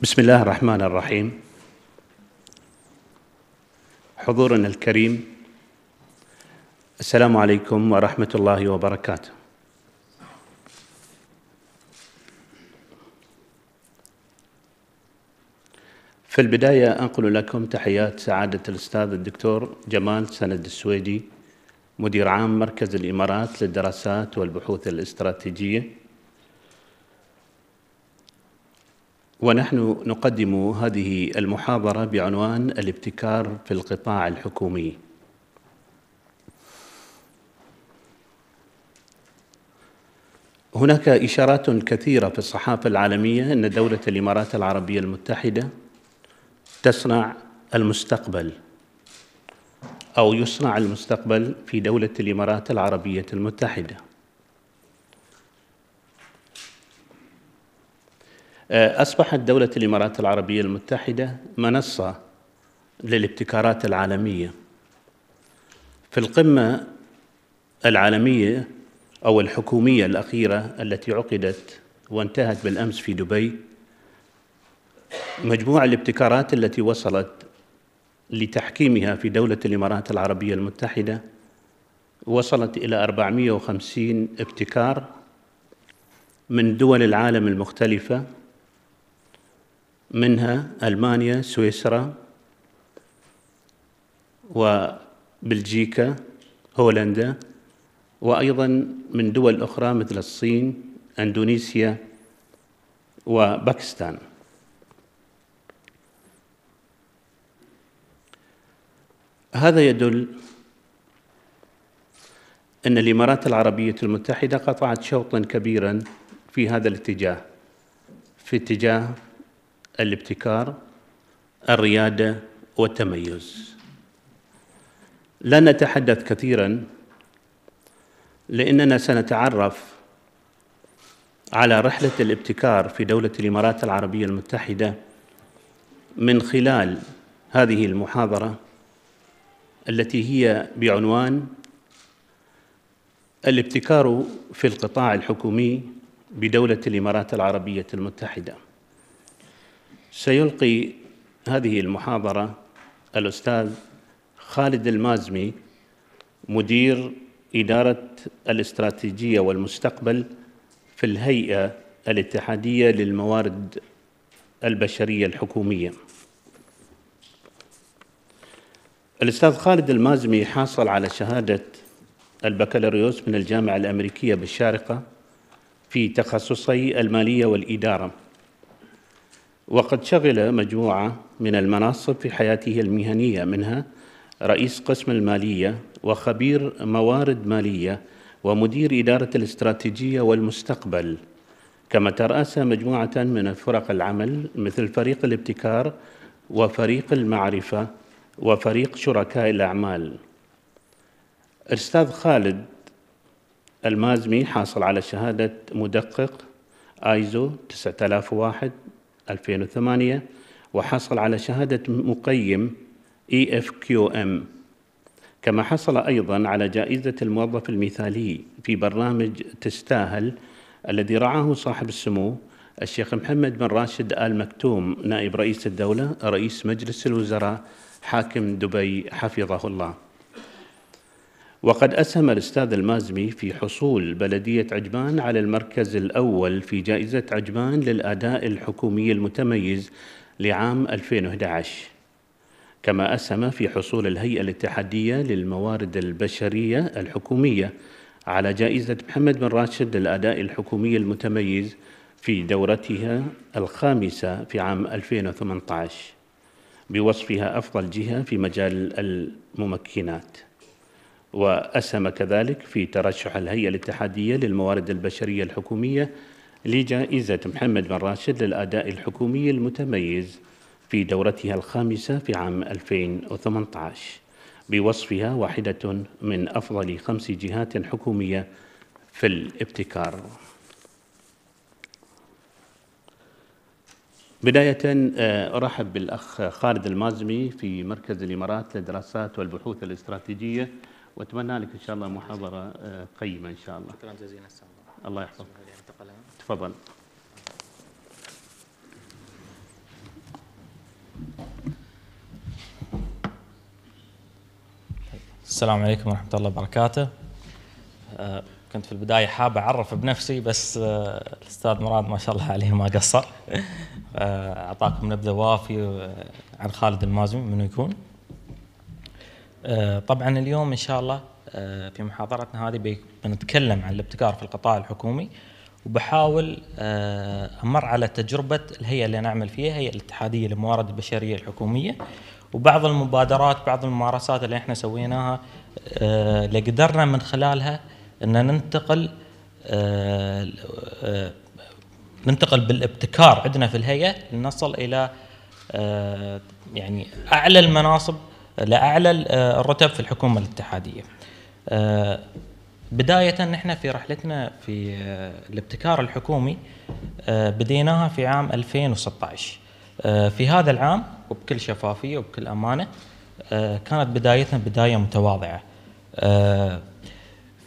بسم الله الرحمن الرحيم حضورنا الكريم السلام عليكم ورحمه الله وبركاته في البدايه انقل لكم تحيات سعاده الاستاذ الدكتور جمال سند السويدي مدير عام مركز الامارات للدراسات والبحوث الاستراتيجيه ونحن نقدم هذه المحاضرة بعنوان الابتكار في القطاع الحكومي هناك إشارات كثيرة في الصحافة العالمية أن دولة الإمارات العربية المتحدة تصنع المستقبل أو يصنع المستقبل في دولة الإمارات العربية المتحدة آه، أصبحت دولة الإمارات العربية المتحدة منصة للابتكارات العالمية في القمة العالمية أو الحكومية الأخيرة التي عقدت وانتهت بالأمس في دبي مجموع الابتكارات التي وصلت لتحكيمها في دولة الإمارات العربية المتحدة وصلت إلى 450 ابتكار من دول العالم المختلفة منها ألمانيا سويسرا وبلجيكا هولندا وأيضا من دول أخرى مثل الصين أندونيسيا وباكستان هذا يدل أن الإمارات العربية المتحدة قطعت شوطا كبيرا في هذا الاتجاه في اتجاه الابتكار الريادة والتميز لن نتحدث كثيرا لأننا سنتعرف على رحلة الابتكار في دولة الإمارات العربية المتحدة من خلال هذه المحاضرة التي هي بعنوان الابتكار في القطاع الحكومي بدولة الإمارات العربية المتحدة سيلقي هذه المحاضرة الأستاذ خالد المازمي مدير إدارة الاستراتيجية والمستقبل في الهيئة الاتحادية للموارد البشرية الحكومية الأستاذ خالد المازمي حاصل على شهادة البكالوريوس من الجامعة الأمريكية بالشارقة في تخصصي المالية والإدارة وقد شغل مجموعة من المناصب في حياته المهنية منها رئيس قسم المالية وخبير موارد مالية ومدير إدارة الاستراتيجية والمستقبل كما ترأس مجموعة من فرق العمل مثل فريق الابتكار وفريق المعرفة وفريق شركاء الأعمال أستاذ خالد المازمي حاصل على شهادة مدقق ايزو 9001 2008 وحصل على شهادة مقيم اي اف كيو ام كما حصل أيضا على جائزة الموظف المثالي في برنامج تستاهل الذي رعاه صاحب السمو الشيخ محمد بن راشد آل مكتوم نائب رئيس الدولة رئيس مجلس الوزراء حاكم دبي حفظه الله وقد أسهم الأستاذ المازمي في حصول بلدية عجمان على المركز الأول في جائزة عجمان للأداء الحكومي المتميز لعام 2011 كما أسهم في حصول الهيئة الاتحادية للموارد البشرية الحكومية على جائزة محمد بن راشد للأداء الحكومي المتميز في دورتها الخامسة في عام 2018 بوصفها أفضل جهة في مجال الممكنات وأسهم كذلك في ترشح الهيئة الاتحادية للموارد البشرية الحكومية لجائزة محمد بن راشد للأداء الحكومي المتميز في دورتها الخامسة في عام 2018 بوصفها واحدة من أفضل خمس جهات حكومية في الابتكار بداية آه، أرحب بالأخ خالد المازمي في مركز الإمارات للدراسات والبحوث الاستراتيجية واتمنى لك ان شاء الله محاضره آه، قيمه ان شاء الله شكرا جزيلا الله يحفظك تفضل السلام عليكم ورحمة الله وبركاته آه، كنت في البداية حاب أعرف بنفسي بس آه، الأستاذ مراد ما شاء الله عليه ما قصر أعطاكم نبذة وافيه عن خالد المازمي منو يكون آه، طبعا اليوم ان شاء الله آه، في محاضرتنا هذه بنتكلم عن الابتكار في القطاع الحكومي وبحاول آه، امر على تجربه الهيئه اللي انا اعمل فيها هي الاتحاديه للموارد البشريه الحكوميه وبعض المبادرات بعض الممارسات اللي احنا سويناها اللي قدرنا من خلالها ان ننتقل ننتقل بالابتكار عندنا في الهيئه لنصل الى يعني اعلى المناصب لاعلى آه، الرتب في الحكومه الاتحاديه. آه، بدايه نحن في رحلتنا في آه، الابتكار الحكومي بديناها في عام 2016. في هذا العام وبكل شفافيه وبكل امانه كانت بدايتنا بدايه متواضعه.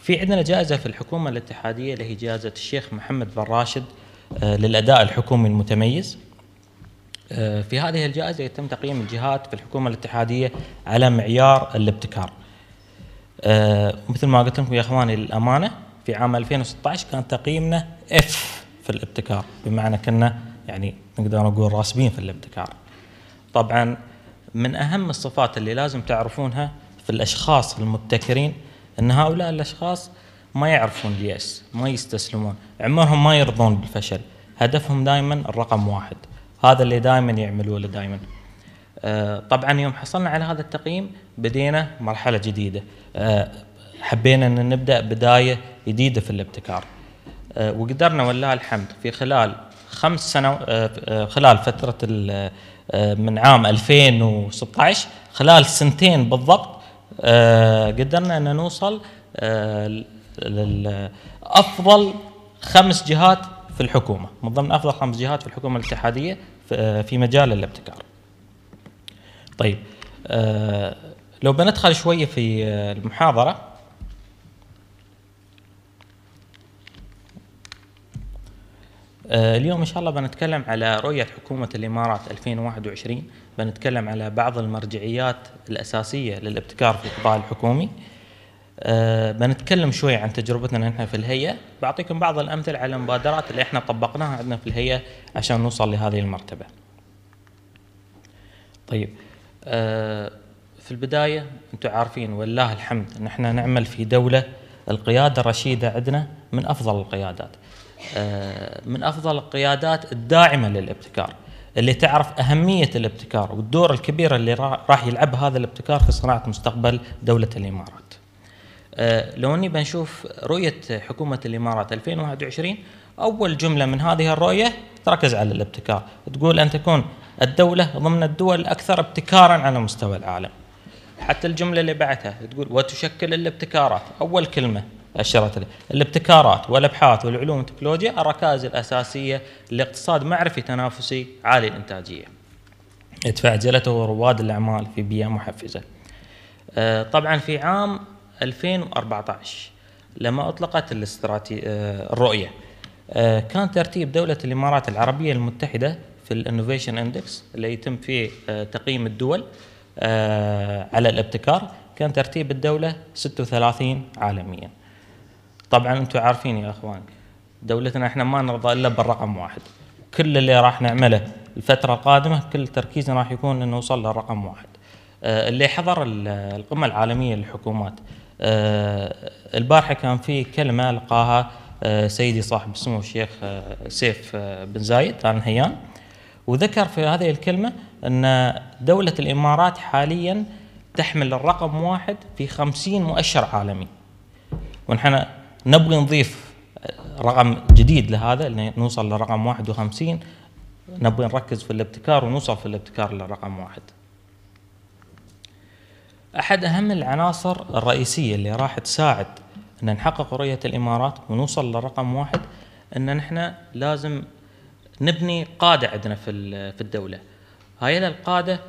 في عندنا جائزه في الحكومه الاتحاديه اللي هي جائزه الشيخ محمد بن راشد للاداء الحكومي المتميز آه، في هذه الجائزة يتم تقييم الجهات في الحكومة الاتحادية على معيار الابتكار آه، مثل ما قلت لكم يا اخواني للامانه في عام 2016 كان تقييمنا اف في الابتكار بمعنى كنا يعني نقدر نقول راسبين في الابتكار. طبعا من اهم الصفات اللي لازم تعرفونها في الاشخاص المبتكرين ان هؤلاء الأشخاص ما يعرفون الياس، ما يستسلمون، عمرهم ما يرضون بالفشل، هدفهم دائما الرقم واحد. هذا اللي دائما يعملوه دائما آه، طبعا يوم حصلنا على هذا التقييم بدينا مرحله جديده آه، حبينا ان نبدا بدايه جديده في الابتكار آه، وقدرنا ولله الحمد في خلال خمس سنو خلال فتره من عام 2016 خلال سنتين بالضبط قدرنا ان نوصل لافضل خمس جهات في الحكومه من ضمن افضل خمس جهات في الحكومه الاتحاديه في آه، مجال الابتكار. طيب آه، لو بندخل شويه في آه، المحاضره اليوم ان شاء الله بنتكلم على رؤيه حكومه الامارات 2021 بنتكلم على بعض المرجعيات الاساسيه للابتكار في القطاع الحكومي أه بنتكلم شوي عن تجربتنا نحن في الهيئه بعطيكم بعض الامثله على المبادرات اللي احنا طبقناها عندنا في الهيئه عشان نوصل لهذه المرتبه طيب أه في البدايه انتم عارفين والله الحمد ان احنا نعمل في دوله القياده الرشيده عندنا من افضل القيادات أه من افضل القيادات الداعمه للابتكار اللي تعرف اهميه الابتكار والدور الكبير اللي راح يلعب هذا الابتكار في صناعه مستقبل دوله الامارات آه، لو اني بنشوف رؤيه حكومه الامارات 2021 اول جمله من هذه الرؤيه تركز على الابتكار، تقول ان تكون الدوله ضمن الدول الاكثر ابتكارا على مستوى العالم. حتى الجمله اللي بعدها تقول وتشكل الابتكارات، اول كلمه اشرت لي، الابتكارات والابحاث والعلوم والتكنولوجيا الركائز الاساسيه لاقتصاد معرفي تنافسي عالي الانتاجيه. جلته رواد الاعمال في بيئه محفزه. آه، طبعا في عام 2014 لما اطلقت الاستراتي... آه، الرؤيه آه، كان ترتيب دوله الامارات العربيه المتحده في الانوفيشن اندكس اللي يتم فيه آه، تقييم الدول على الابتكار كان ترتيب الدوله 36 عالميا. طبعا انتم عارفين يا اخوان دولتنا احنا ما نرضى الا بالرقم واحد. كل اللي راح نعمله الفتره القادمه كل تركيزنا راح يكون انه نوصل للرقم واحد. اللي حضر القمه العالميه للحكومات آه، البارحه كان في كلمه لقاها آه، سيدي صاحب السمو الشيخ آه، سيف بن زايد ال نهيان وذكر في هذه الكلمه ان دوله الامارات حاليا تحمل الرقم واحد في خمسين مؤشر عالمي ونحن نبغي نضيف رقم جديد لهذا نوصل لرقم 51 نبغي نركز في الابتكار ونوصل في الابتكار لرقم واحد احد اهم العناصر الرئيسيه اللي راح تساعد ان نحقق رؤيه الامارات ونوصل لرقم واحد ان نحن لازم نبني قاده عندنا في في الدوله. هاي القاده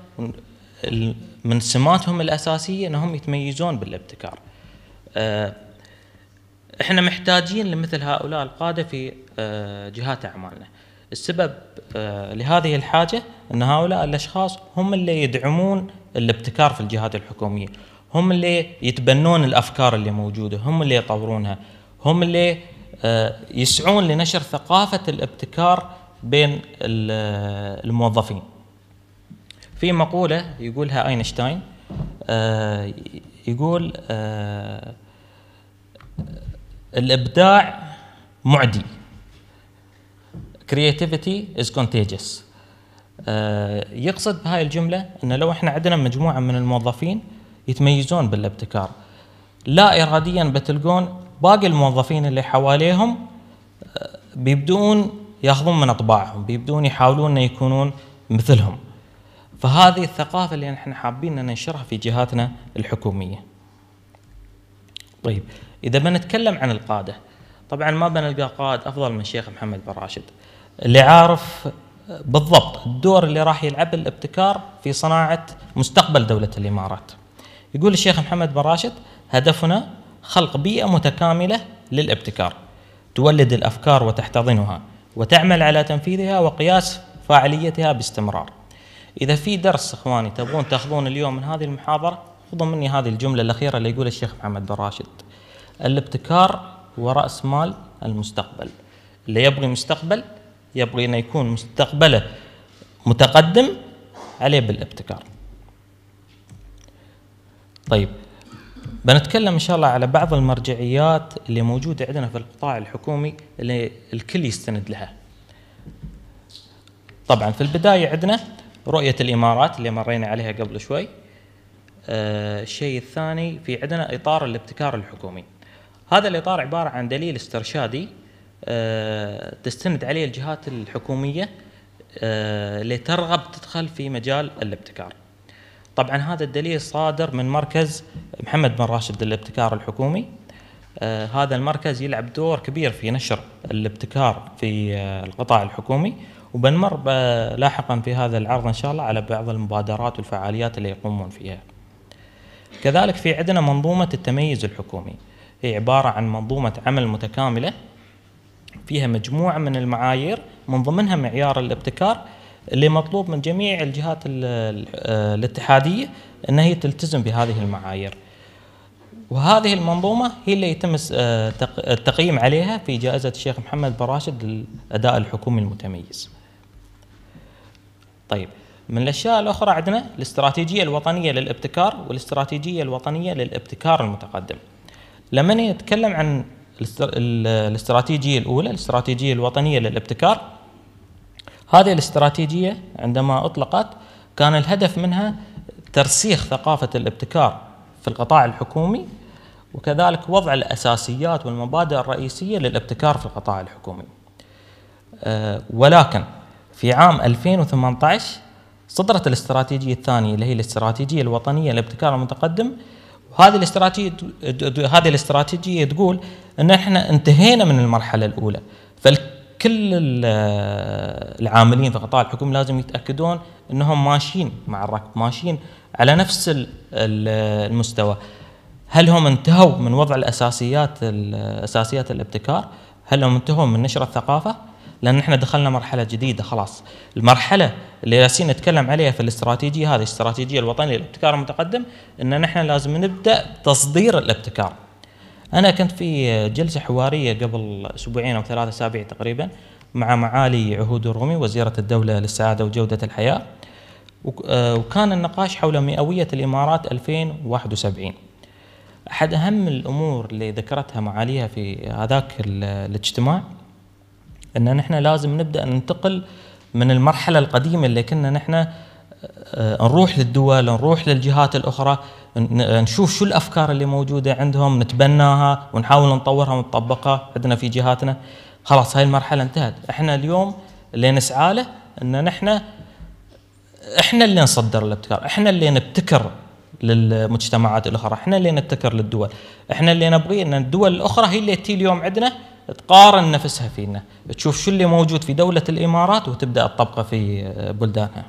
من سماتهم الاساسيه انهم يتميزون بالابتكار. آه، احنا محتاجين لمثل هؤلاء القاده في آه، جهات اعمالنا. السبب آه، لهذه الحاجه ان هؤلاء الاشخاص هم اللي يدعمون الابتكار في الجهات الحكوميه هم اللي يتبنون الافكار اللي موجوده هم اللي يطورونها هم اللي آه، يسعون لنشر ثقافه الابتكار بين آه، الموظفين في مقوله يقولها اينشتاين آه، يقول الابداع معدي creativity is contagious آه، يقصد بهاي الجملة أن لو إحنا عندنا مجموعة من الموظفين يتميزون بالابتكار لا إراديا بتلقون باقي الموظفين اللي حواليهم آه، بيبدون ياخذون من أطباعهم بيبدون يحاولون أن يكونون مثلهم فهذه الثقافة اللي نحن حابين أن ننشرها في جهاتنا الحكومية طيب إذا بنتكلم عن القادة طبعا ما بنلقى قائد أفضل من الشيخ محمد بن راشد اللي عارف بالضبط الدور اللي راح يلعبه الابتكار في صناعه مستقبل دوله الامارات. يقول الشيخ محمد بن راشد هدفنا خلق بيئه متكامله للابتكار تولد الافكار وتحتضنها وتعمل على تنفيذها وقياس فاعليتها باستمرار. اذا في درس اخواني تبغون تاخذون اليوم من هذه المحاضره خذوا مني هذه الجمله الاخيره اللي يقول الشيخ محمد بن راشد. الابتكار وراس مال المستقبل. اللي يبغي مستقبل يبغى أن يكون مستقبله متقدم عليه بالابتكار طيب بنتكلم ان شاء الله على بعض المرجعيات اللي موجوده عندنا في القطاع الحكومي اللي الكل يستند لها. طبعا في البدايه عندنا رؤيه الامارات اللي مرينا عليها قبل شوي. آه الشيء الثاني في عندنا اطار الابتكار الحكومي. هذا الاطار عباره عن دليل استرشادي آه، تستند عليه الجهات الحكوميه اللي آه، ترغب تدخل في مجال الابتكار. طبعا هذا الدليل صادر من مركز محمد بن راشد للابتكار الحكومي. آه، هذا المركز يلعب دور كبير في نشر الابتكار في القطاع الحكومي وبنمر لاحقا في هذا العرض ان شاء الله على بعض المبادرات والفعاليات اللي يقومون فيها. كذلك في عندنا منظومه التميز الحكومي هي عباره عن منظومه عمل متكامله فيها مجموعه من المعايير من ضمنها معيار الابتكار اللي مطلوب من جميع الجهات آه، الاتحاديه ان هي تلتزم بهذه المعايير. وهذه المنظومه هي اللي يتم آه، التقييم عليها في جائزه الشيخ محمد بن راشد للاداء الحكومي المتميز. طيب من الاشياء الاخرى عندنا الاستراتيجيه الوطنيه للابتكار والاستراتيجيه الوطنيه للابتكار المتقدم. لما نتكلم عن الاستراتيجية الأولى الاستراتيجية الوطنية للابتكار هذه الاستراتيجية عندما أطلقت كان الهدف منها ترسيخ ثقافة الابتكار في القطاع الحكومي وكذلك وضع الأساسيات والمبادئ الرئيسية للابتكار في القطاع الحكومي آه، ولكن في عام 2018 صدرت الاستراتيجية الثانية اللي هي الاستراتيجية الوطنية للابتكار المتقدم وهذه الاستراتيجيه هذه الاستراتيجيه تقول ان احنا انتهينا من المرحله الاولى فكل العاملين في قطاع الحكومه لازم يتاكدون انهم ماشيين مع الركب ماشيين على نفس المستوى هل هم انتهوا من وضع الاساسيات اساسيات الابتكار هل هم انتهوا من نشر الثقافه لان احنا دخلنا مرحله جديده خلاص المرحله اللي جالسين نتكلم عليها في الاستراتيجيه هذه الاستراتيجيه الوطنيه للابتكار المتقدم ان نحن لازم نبدا تصدير الابتكار انا كنت في جلسه حواريه قبل اسبوعين او ثلاثة اسابيع تقريبا مع معالي عهود الرومي وزيره الدوله للسعاده وجوده الحياه آه، وكان النقاش حول مئويه الامارات 2071 احد اهم الامور اللي ذكرتها معاليها في هذاك الاجتماع ان نحن لازم نبدا ننتقل من المرحله القديمه اللي كنا نحن آه، نروح للدول نروح للجهات الاخرى نشوف شو الافكار اللي موجوده عندهم نتبناها ونحاول نطورها ونطبقها عندنا في جهاتنا خلاص هاي المرحله انتهت احنا اليوم اللي نسعى له ان نحن احنا اللي نصدر الابتكار احنا اللي نبتكر للمجتمعات الاخرى احنا اللي نبتكر للدول احنا اللي نبغي ان الدول الاخرى هي اللي تي اليوم عندنا تقارن نفسها فينا تشوف شو اللي موجود في دولة الإمارات وتبدأ تطبقه في آه، بلدانها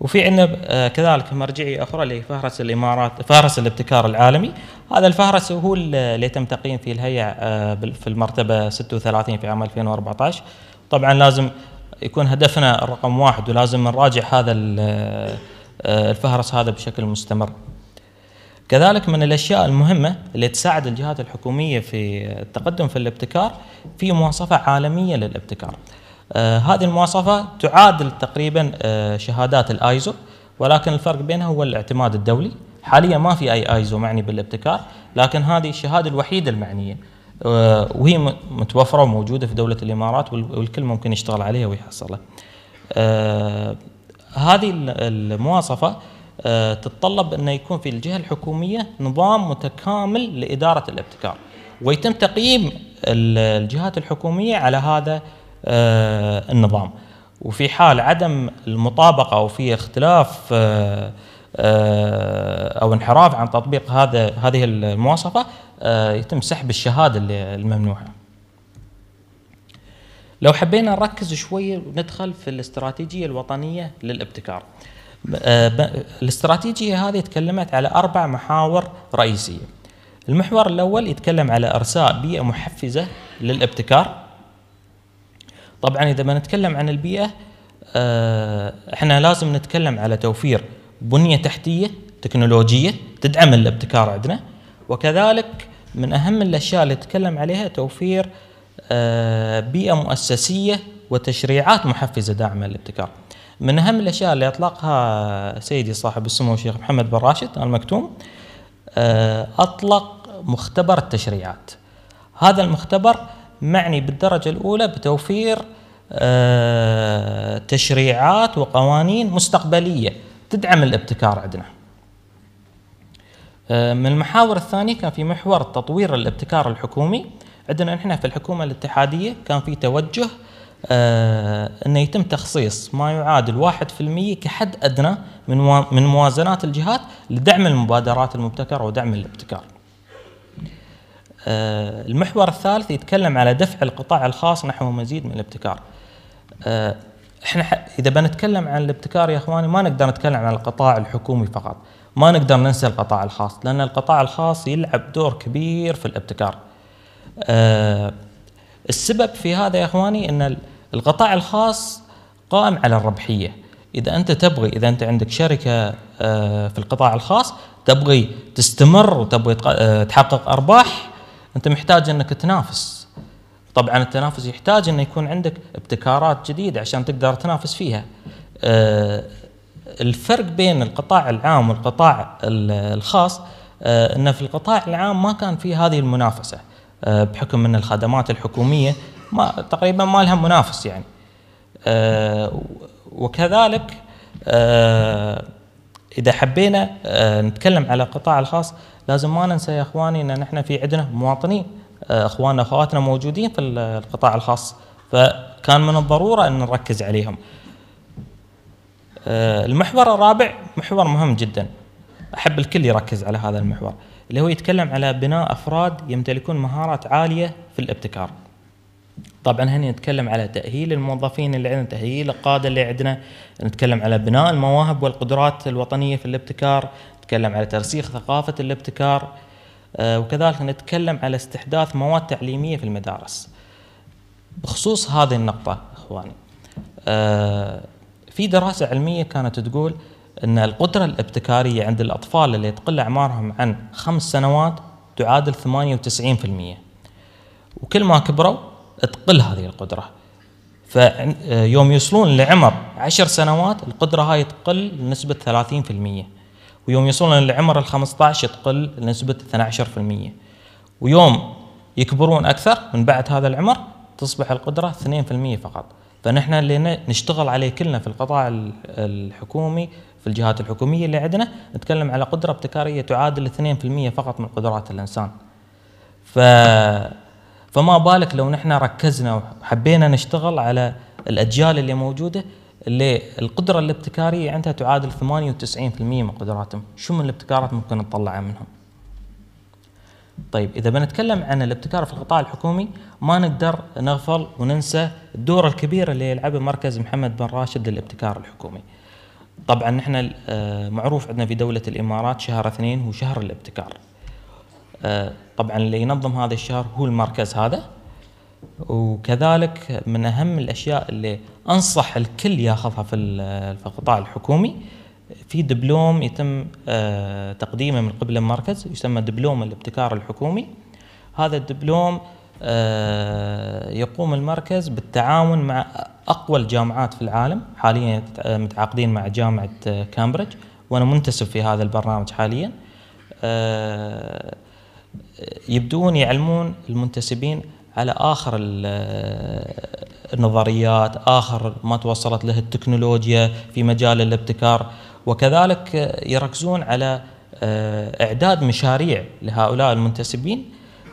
وفي عندنا آه، كذلك مرجعية أخرى اللي فهرس الإمارات فهرس الابتكار العالمي هذا الفهرس هو اللي تم تقييم فيه الهيئة آه، في المرتبة 36 في عام 2014 طبعا لازم يكون هدفنا رقم واحد ولازم نراجع هذا الفهرس هذا بشكل مستمر كذلك من الاشياء المهمه اللي تساعد الجهات الحكوميه في التقدم في الابتكار في مواصفه عالميه للابتكار. آه هذه المواصفه تعادل تقريبا آه شهادات الايزو ولكن الفرق بينها هو الاعتماد الدولي. حاليا ما في اي ايزو معني بالابتكار لكن هذه الشهاده الوحيده المعنيه آه وهي متوفره وموجوده في دوله الامارات والكل ممكن يشتغل عليها ويحصلها. آه، هذه المواصفه آه، تتطلب أن يكون في الجهة الحكومية نظام متكامل لإدارة الابتكار ويتم تقييم الجهات الحكومية على هذا آه، النظام وفي حال عدم المطابقة أو في اختلاف آه، أو انحراف عن تطبيق هذا هذه المواصفة يتم سحب الشهادة الممنوحة لو حبينا نركز شوي وندخل في الاستراتيجية الوطنية للابتكار آه، الاستراتيجية هذه تكلمت على أربع محاور رئيسية المحور الأول يتكلم على إرساء بيئة محفزة للابتكار طبعا إذا بنتكلم عن البيئة آه، احنا لازم نتكلم على توفير بنية تحتية تكنولوجية تدعم الابتكار عندنا وكذلك من أهم الأشياء اللي تكلم عليها توفير آه، بيئة مؤسسية وتشريعات محفزة داعمة للابتكار من اهم الاشياء اللي اطلقها سيدي صاحب السمو الشيخ محمد بن راشد المكتوم آه، اطلق مختبر التشريعات. هذا المختبر معني بالدرجه الاولى بتوفير آه، تشريعات وقوانين مستقبليه تدعم الابتكار عندنا. آه، من المحاور الثانيه كان في محور تطوير الابتكار الحكومي. عندنا نحن في الحكومه الاتحاديه كان في توجه آه، أنه يتم تخصيص ما يعادل 1% كحد أدنى من من موازنات الجهات لدعم المبادرات المبتكرة ودعم الابتكار. آه، المحور الثالث يتكلم على دفع القطاع الخاص نحو مزيد من الابتكار. آه، احنا اذا بنتكلم عن الابتكار يا اخواني ما نقدر نتكلم عن القطاع الحكومي فقط، ما نقدر ننسى القطاع الخاص لان القطاع الخاص يلعب دور كبير في الابتكار. السبب في هذا يا اخواني ان القطاع الخاص قائم على الربحيه اذا انت تبغي اذا انت عندك شركه آه، في القطاع الخاص تبغي تستمر وتبغي آه، تحقق ارباح انت محتاج انك تنافس طبعا التنافس يحتاج انه يكون عندك ابتكارات جديده عشان تقدر تنافس فيها آه، الفرق بين القطاع العام والقطاع الخاص انه في القطاع العام ما كان في هذه المنافسه بحكم ان الخدمات الحكوميه ما تقريبا ما لها منافس يعني آه، وكذلك آه، اذا حبينا آه، نتكلم على القطاع الخاص لازم ما ننسى يا اخواني ان احنا في عندنا مواطنين اخواننا اخواتنا موجودين في القطاع الخاص فكان من الضروره ان نركز عليهم. المحور الرابع محور مهم جدا احب الكل يركز على هذا المحور اللي هو يتكلم على بناء افراد يمتلكون مهارات عاليه في الابتكار. طبعا هنا نتكلم على تاهيل الموظفين اللي عندنا تاهيل القاده اللي عندنا نتكلم على بناء المواهب والقدرات الوطنيه في الابتكار نتكلم على ترسيخ ثقافه الابتكار آه، وكذلك نتكلم على استحداث مواد تعليميه في المدارس بخصوص هذه النقطه اخواني آه، في دراسه علميه كانت تقول ان القدره الابتكاريه عند الاطفال اللي تقل اعمارهم عن خمس سنوات تعادل 98% وكل ما كبروا تقل هذه القدره فيوم آه، يوصلون لعمر عشر سنوات القدره هاي تقل بنسبه 30% ويوم يوصلون لعمر ال 15 تقل بنسبه 12% ويوم يكبرون اكثر من بعد هذا العمر تصبح القدره 2% فقط فنحن اللي نشتغل عليه كلنا في القطاع الحكومي في الجهات الحكوميه اللي عندنا نتكلم على قدره ابتكاريه تعادل 2% فقط من قدرات الانسان ف فما بالك لو نحن ركزنا وحبينا نشتغل على الاجيال اللي موجوده اللي القدره الابتكاريه عندها تعادل 98% من قدراتهم، شو من الابتكارات ممكن نطلعها منهم؟ طيب اذا بنتكلم عن الابتكار في القطاع الحكومي ما نقدر نغفل وننسى الدور الكبير اللي يلعبه مركز محمد بن راشد للابتكار الحكومي. طبعا نحن آه، معروف عندنا في دوله الامارات شهر اثنين هو شهر الابتكار. آه، طبعا اللي ينظم هذا الشهر هو المركز هذا وكذلك من اهم الاشياء اللي انصح الكل ياخذها في القطاع الحكومي في دبلوم يتم آه، تقديمه من قبل المركز يسمى دبلوم الابتكار الحكومي هذا الدبلوم آه، يقوم المركز بالتعاون مع اقوى الجامعات في العالم حاليا آه، متعاقدين مع جامعه كامبريدج وانا منتسب في هذا البرنامج حاليا يبدون يعلمون المنتسبين على اخر النظريات اخر ما توصلت له التكنولوجيا في مجال الابتكار وكذلك يركزون على آه، اعداد مشاريع لهؤلاء المنتسبين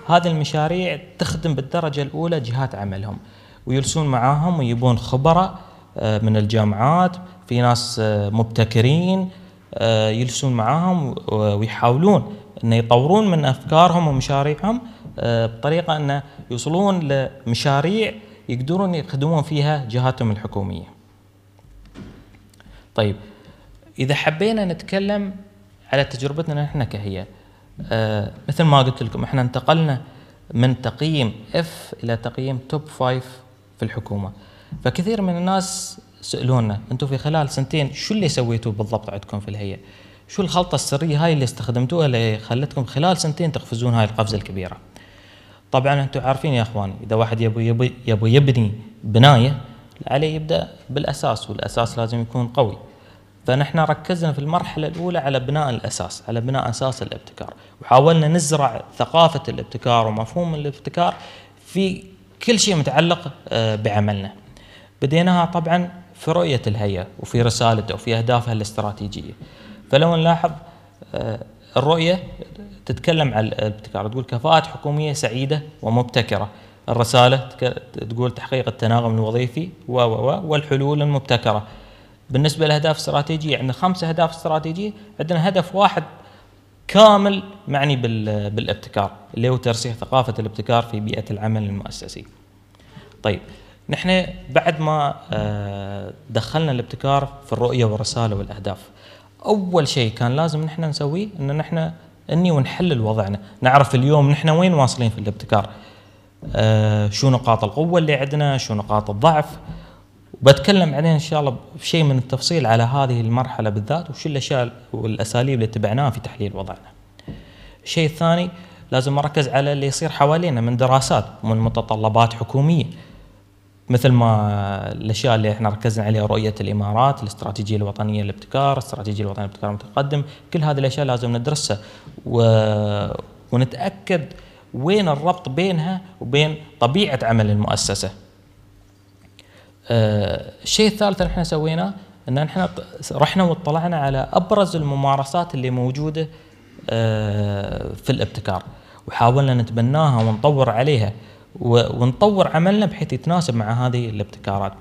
هذه المشاريع تخدم بالدرجه الاولى جهات عملهم ويلسون معاهم ويبون خبراء آه، من الجامعات في ناس آه، مبتكرين يلسون معاهم ويحاولون أن يطورون من افكارهم ومشاريعهم آه، بطريقه أن يوصلون لمشاريع يقدرون يخدمون فيها جهاتهم الحكوميه. طيب اذا حبينا نتكلم على تجربتنا احنا كهي آه، مثل ما قلت لكم احنا انتقلنا من تقييم اف الى تقييم توب 5 في الحكومه. فكثير من الناس سالونا انتم في خلال سنتين شو اللي سويتوه بالضبط عندكم في الهيئه؟ شو الخلطة السرية هاي اللي استخدمتوها اللي خلتكم خلال سنتين تقفزون هاي القفزة الكبيرة طبعا انتم عارفين يا اخواني اذا واحد يبي يبي يبي يبني بنايه عليه يبدا بالاساس والاساس لازم يكون قوي فنحن ركزنا في المرحله الاولى على بناء الاساس على بناء اساس الابتكار وحاولنا نزرع ثقافه الابتكار ومفهوم الابتكار في كل شيء متعلق آه، بعملنا بديناها طبعا في رؤيه الهيئه وفي رسالته وفي اهدافها الاستراتيجيه فلو نلاحظ آه، الرؤيه تتكلم على الابتكار تقول كفاءات حكوميه سعيده ومبتكره الرساله تقول تحقيق التناغم الوظيفي و و و والحلول المبتكره بالنسبه للاهداف الاستراتيجيه عندنا خمس اهداف استراتيجيه عندنا هدف واحد كامل معني بالابتكار اللي هو ترسيخ ثقافه الابتكار في بيئه العمل المؤسسي. طيب نحن بعد ما آه، دخلنا الابتكار في الرؤيه والرساله والاهداف اول شيء كان لازم نحن نسويه ان نحن اني ونحلل وضعنا، نعرف اليوم نحن وين واصلين في الابتكار. آه شو نقاط القوه اللي عندنا، شو نقاط الضعف. وبتكلم عليه ان شاء الله بشيء من التفصيل على هذه المرحله بالذات وشو الاشياء والاساليب اللي اتبعناها في تحليل وضعنا. الشيء الثاني لازم اركز على اللي يصير حوالينا من دراسات ومن متطلبات حكوميه. مثل ما الاشياء اللي احنا ركزنا عليها رؤيه الامارات، الاستراتيجيه الوطنيه للابتكار، الاستراتيجيه الوطنيه للابتكار المتقدم، كل هذه الاشياء لازم ندرسها و... ونتاكد وين الربط بينها وبين طبيعه عمل المؤسسه. أه الشيء الثالث اللي احنا سويناه ان احنا رحنا واطلعنا على ابرز الممارسات اللي موجوده أه في الابتكار وحاولنا نتبناها ونطور عليها. ونطور عملنا بحيث يتناسب مع هذه الابتكارات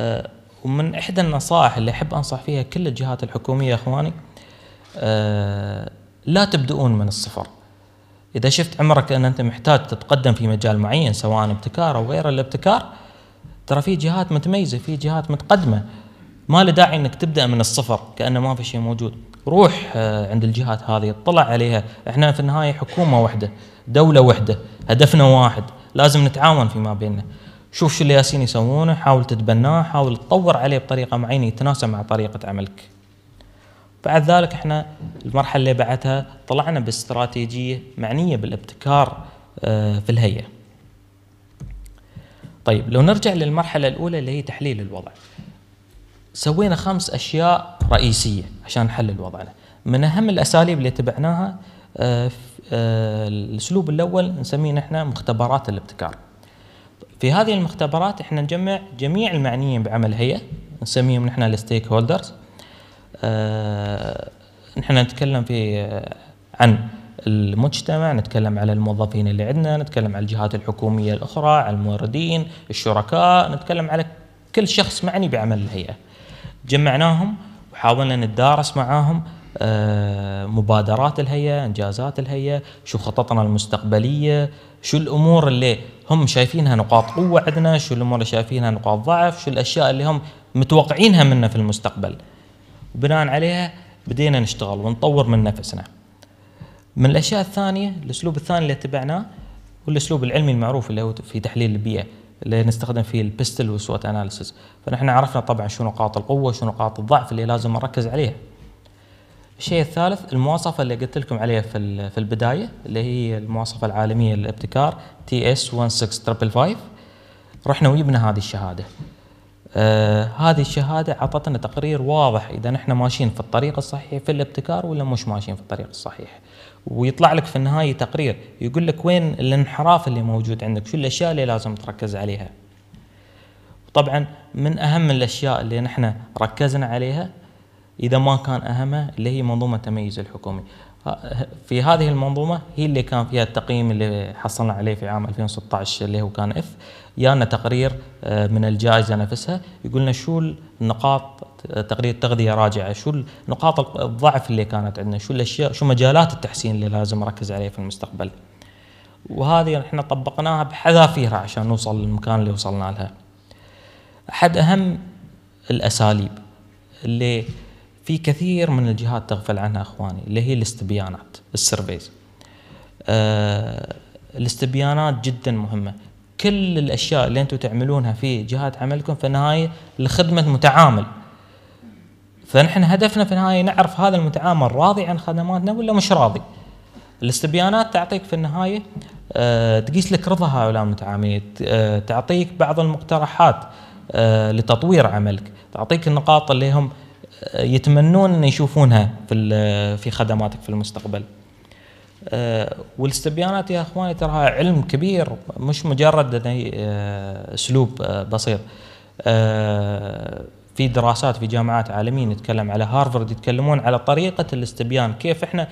آه، ومن احدى النصائح اللي احب انصح فيها كل الجهات الحكوميه اخواني آه، لا تبدؤون من الصفر اذا شفت عمرك ان انت محتاج تتقدم في مجال معين سواء ابتكار او غير الابتكار ترى في جهات متميزه في جهات متقدمه ما له داعي انك تبدا من الصفر كانه ما في شيء موجود روح آه، عند الجهات هذه اطلع عليها احنا في النهايه حكومه واحده دوله واحده هدفنا واحد لازم نتعاون فيما بيننا شوف شو اللي ياسين يسوونه حاول تتبناه حاول تطور عليه بطريقه معينه يتناسب مع طريقه عملك بعد ذلك احنا المرحله اللي بعدها طلعنا باستراتيجيه معنيه بالابتكار آه، في الهيئه طيب لو نرجع للمرحله الاولى اللي هي تحليل الوضع سوينا خمس اشياء رئيسيه عشان نحلل وضعنا من اهم الاساليب اللي تبعناها آه، آه، الاسلوب الاول نسميه نحن مختبرات الابتكار في هذه المختبرات احنا نجمع جميع المعنيين بعمل هيئه نسميهم نحن الستيك هولدرز آه، نحن نتكلم في آه، عن المجتمع نتكلم على الموظفين اللي عندنا نتكلم على الجهات الحكوميه الاخرى على الموردين الشركاء نتكلم على كل شخص معني بعمل الهيئه جمعناهم وحاولنا نتدارس معاهم آه، مبادرات الهيئه انجازات الهيئه شو خططنا المستقبليه شو الامور اللي هم شايفينها نقاط قوه عندنا شو الامور اللي شايفينها نقاط ضعف شو الاشياء اللي هم متوقعينها منا في المستقبل وبناء عليها بدينا نشتغل ونطور من نفسنا من الاشياء الثانيه الاسلوب الثاني اللي اتبعناه هو الاسلوب العلمي المعروف اللي هو في تحليل البيئه اللي نستخدم فيه البستل والسوات اناليسيس فنحن عرفنا طبعا شو نقاط القوه شو نقاط الضعف اللي لازم نركز عليها الشيء الثالث المواصفه اللي قلت لكم عليها في في البدايه اللي هي المواصفه العالميه للابتكار تي اس 16555 رحنا وجبنا هذه الشهاده. آه هذه الشهاده اعطتنا تقرير واضح اذا نحن ماشيين في الطريق الصحيح في الابتكار ولا مش ماشيين في الطريق الصحيح. ويطلع لك في النهايه تقرير يقول لك وين الانحراف اللي موجود عندك، شو الاشياء اللي لازم تركز عليها. طبعا من اهم الاشياء اللي نحن ركزنا عليها اذا ما كان اهمها اللي هي منظومه التميز الحكومي في هذه المنظومه هي اللي كان فيها التقييم اللي حصلنا عليه في عام 2016 اللي هو كان اف جانا تقرير آه، من الجائزه نفسها يقول لنا شو النقاط آه، تقرير التغذيه راجعه شو نقاط الضعف اللي كانت عندنا شو الاشياء شو مجالات التحسين اللي لازم نركز عليها في المستقبل وهذه احنا طبقناها بحذافيرها عشان نوصل للمكان اللي وصلنا لها احد اهم الاساليب اللي في كثير من الجهات تغفل عنها اخواني اللي هي الاستبيانات السيرفيز آه، الاستبيانات جدا مهمه كل الاشياء اللي انتم تعملونها في جهات عملكم في النهايه لخدمه متعامل فنحن هدفنا في النهايه نعرف هذا المتعامل راضي عن خدماتنا ولا مش راضي الاستبيانات تعطيك في النهايه أه تقيس لك رضا هؤلاء المتعاملين أه تعطيك بعض المقترحات أه لتطوير عملك تعطيك النقاط اللي هم يتمنون ان يشوفونها في في خدماتك في المستقبل. آه، والاستبيانات يا اخواني ترى علم كبير مش مجرد آه، اسلوب آه، بسيط. في دراسات في جامعات عالميه نتكلم على هارفرد يتكلمون على طريقه الاستبيان كيف احنا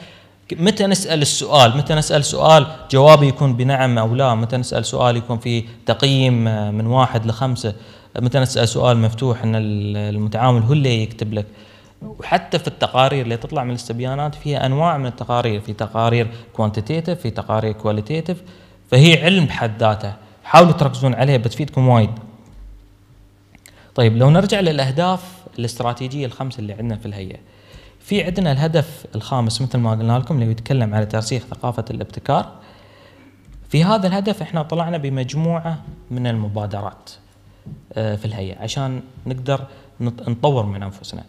متى نسال السؤال متى نسال سؤال جوابي يكون بنعم او لا متى نسال سؤال يكون في تقييم من واحد لخمسه مثلا اسال سؤال مفتوح ان المتعامل هو اللي يكتب لك وحتى في التقارير اللي تطلع من الاستبيانات فيها انواع من التقارير في تقارير كوانتيتيف في تقارير كواليتيف فهي علم بحد ذاته حاولوا تركزون عليها بتفيدكم وايد طيب لو نرجع للاهداف الاستراتيجيه الخمسه اللي عندنا في الهيئه في عندنا الهدف الخامس مثل ما قلنا لكم اللي يتكلم على ترسيخ ثقافه الابتكار في هذا الهدف احنا طلعنا بمجموعه من المبادرات آه، في الهيئه عشان نقدر نطور من انفسنا.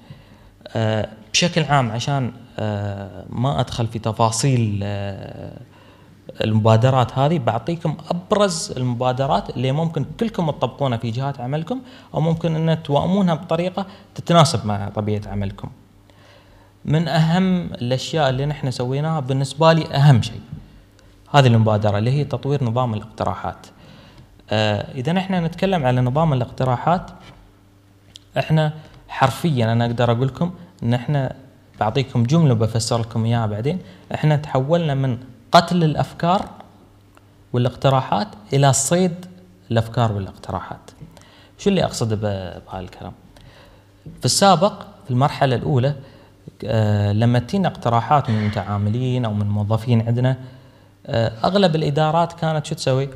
آه، بشكل عام عشان آه، ما ادخل في تفاصيل المبادرات هذه بعطيكم ابرز المبادرات اللي ممكن كلكم تطبقونها في جهات عملكم او ممكن ان توائمونها بطريقه تتناسب مع طبيعه عملكم. من اهم الاشياء اللي نحن سويناها بالنسبه لي اهم شيء هذه المبادره اللي هي تطوير نظام الاقتراحات. آه، اذا احنا نتكلم على نظام الاقتراحات احنا حرفيا انا اقدر اقول لكم ان احنا بعطيكم جمله بفسر لكم اياها بعدين احنا تحولنا من قتل الافكار والاقتراحات الى صيد الافكار والاقتراحات شو اللي اقصده الكلام في السابق في المرحله الاولى أه لما تينا اقتراحات من متعاملين او من موظفين عندنا أه اغلب الادارات كانت شو تسوي؟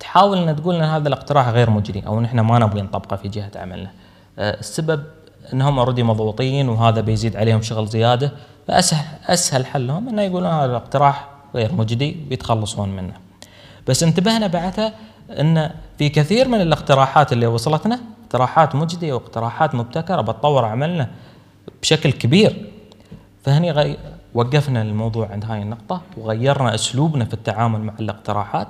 تحاول انها تقول ان هذا الاقتراح غير مجري او نحن ما نبغي نطبقه في جهه عملنا. أه، السبب انهم اوريدي مضغوطين وهذا بيزيد عليهم شغل زياده فاسهل اسهل حل لهم انه يقولون هذا الاقتراح غير مجدي ويتخلصون منه. بس انتبهنا بعدها ان في كثير من الاقتراحات اللي وصلتنا اقتراحات مجديه واقتراحات مبتكره بتطور عملنا بشكل كبير. فهني غي... وقفنا الموضوع عند هاي النقطه وغيرنا اسلوبنا في التعامل مع الاقتراحات.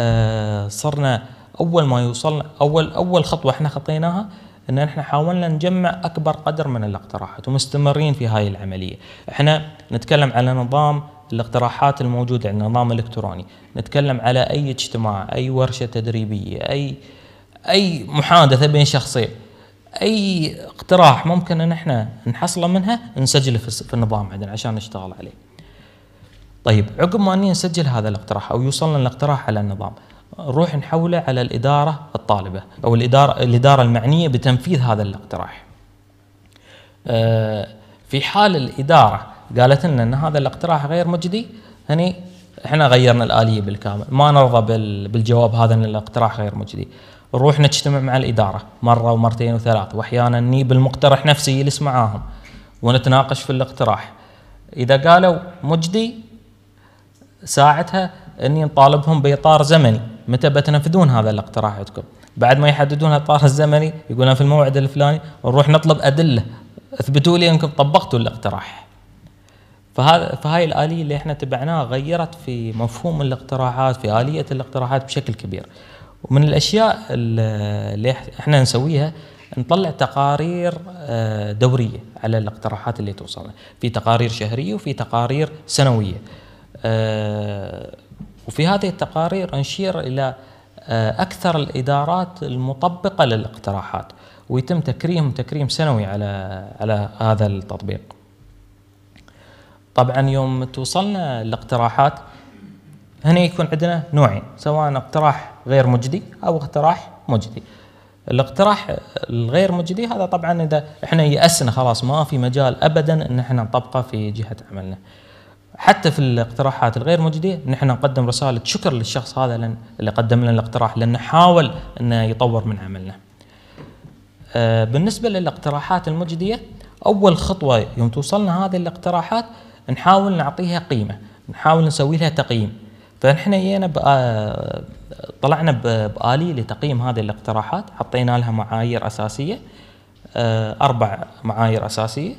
آه، صرنا اول ما يوصل اول اول خطوه احنا خطيناها ان احنا حاولنا نجمع اكبر قدر من الاقتراحات ومستمرين في هاي العمليه احنا نتكلم على نظام الاقتراحات الموجوده عندنا يعني نظام الكتروني نتكلم على اي اجتماع اي ورشه تدريبيه اي اي محادثه بين شخصين اي اقتراح ممكن ان احنا نحصله منها نسجله في النظام عندنا عشان نشتغل عليه طيب عقب ما نسجل هذا الاقتراح أو يوصلنا الاقتراح على النظام نروح نحوله على الإدارة الطالبة أو الإدارة, الإدارة المعنية بتنفيذ هذا الاقتراح آه، في حال الإدارة قالت لنا أن هذا الاقتراح غير مجدي هني احنا غيرنا الآلية بالكامل ما نرضى بالجواب هذا أن الاقتراح غير مجدي نروح نجتمع مع الإدارة مرة ومرتين وثلاث وأحيانا نجيب المقترح نفسه يجلس معاهم ونتناقش في الاقتراح إذا قالوا مجدي ساعتها اني نطالبهم باطار زمني متى بتنفذون هذا الاقتراح عندكم بعد ما يحددون الاطار الزمني يقولون في الموعد الفلاني ونروح نطلب ادله اثبتوا لي انكم طبقتوا الاقتراح فهذا فهاي الاليه اللي احنا تبعناها غيرت في مفهوم الاقتراحات في اليه الاقتراحات بشكل كبير ومن الاشياء اللي احنا نسويها نطلع تقارير آه، دوريه على الاقتراحات اللي توصلنا في تقارير شهريه وفي تقارير سنويه آه، وفي هذه التقارير نشير إلى آه، أكثر الإدارات المطبقة للاقتراحات ويتم تكريم تكريم سنوي على على هذا التطبيق. طبعا يوم توصلنا الاقتراحات هنا يكون عندنا نوعين سواء اقتراح غير مجدي او اقتراح مجدي. الاقتراح الغير مجدي هذا طبعا اذا احنا يأسنا خلاص ما في مجال ابدا ان احنا نطبقه في جهه عملنا. حتى في الاقتراحات الغير مجديه نحن نقدم رساله شكر للشخص هذا لن اللي قدم لنا الاقتراح لانه حاول انه يطور من عملنا. آه، بالنسبه للاقتراحات المجديه اول خطوه يوم توصلنا هذه الاقتراحات نحاول نعطيها قيمه، نحاول نسوي لها تقييم. فنحن جينا آه، طلعنا بآلية لتقييم هذه الاقتراحات، حطينا لها معايير اساسيه آه، اربع معايير اساسيه.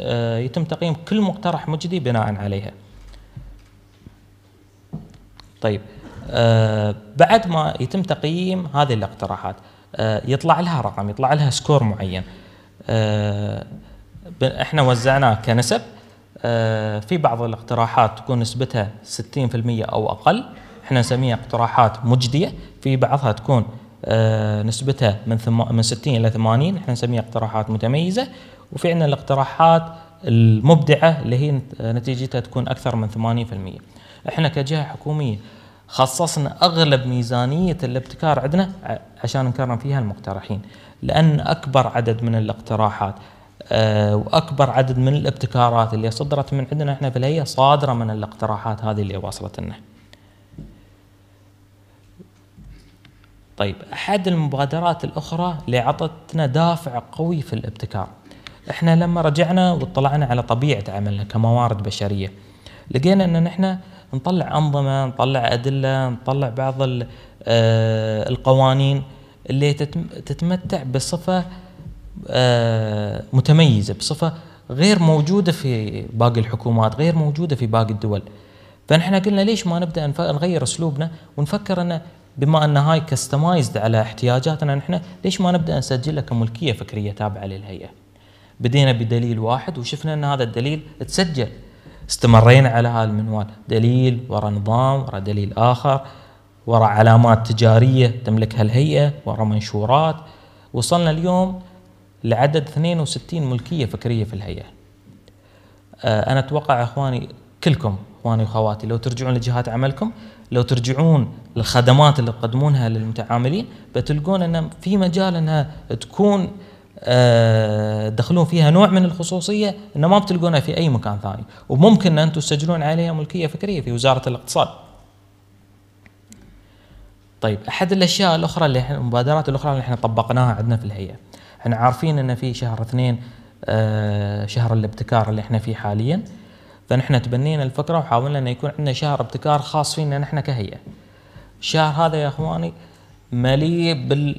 آه، يتم تقييم كل مقترح مجدي بناء عليها طيب آه، بعد ما يتم تقييم هذه الاقتراحات آه، يطلع لها رقم يطلع لها سكور معين احنا وزعناه كنسب في بعض الاقتراحات تكون نسبتها 60% او اقل احنا نسميها اقتراحات مجديه في بعضها تكون نسبتها من من 60 الى 80 احنا نسميها اقتراحات متميزه وفي عندنا الاقتراحات المبدعه اللي هي نتيجتها تكون اكثر من 80% احنا كجهه حكوميه خصصنا اغلب ميزانيه الابتكار عندنا عشان نكرم فيها المقترحين لان اكبر عدد من الاقتراحات آه، واكبر عدد من الابتكارات اللي صدرت من عندنا احنا في الهيئه صادره من الاقتراحات هذه اللي واصلت لنا. طيب احد المبادرات الاخرى اللي اعطتنا دافع قوي في الابتكار احنا لما رجعنا واطلعنا على طبيعه عملنا كموارد بشريه لقينا ان نحن نطلع انظمه نطلع ادله نطلع بعض آه، القوانين اللي تتمتع بصفه آه، متميزه بصفه غير موجوده في باقي الحكومات غير موجوده في باقي الدول فنحن قلنا ليش ما نبدا نغير اسلوبنا ونفكر ان بما ان هاي كستمايزد على احتياجاتنا نحن ليش ما نبدا نسجلها كملكيه فكريه تابعه للهيئه بدينا بدليل واحد وشفنا ان هذا الدليل تسجل استمرينا على هذا المنوال دليل ورا نظام ورا دليل اخر ورا علامات تجاريه تملكها الهيئه ورا منشورات وصلنا اليوم لعدد 62 ملكيه فكريه في الهيئه. آه، انا اتوقع اخواني كلكم اخواني واخواتي لو ترجعون لجهات عملكم لو ترجعون للخدمات اللي تقدمونها للمتعاملين بتلقون ان في مجال انها تكون تدخلون آه، فيها نوع من الخصوصيه انه ما بتلقونها في اي مكان ثاني وممكن ان تسجلون عليها ملكيه فكريه في وزاره الاقتصاد طيب احد الاشياء الاخرى اللي احنا المبادرات الاخرى اللي احنا طبقناها عندنا في الهيئه احنا عارفين ان في شهر اثنين آه، شهر الابتكار اللي احنا فيه حاليا فنحن تبنينا الفكره وحاولنا ان يكون عندنا شهر ابتكار خاص فينا نحن كهيئه الشهر هذا يا اخواني مليء بال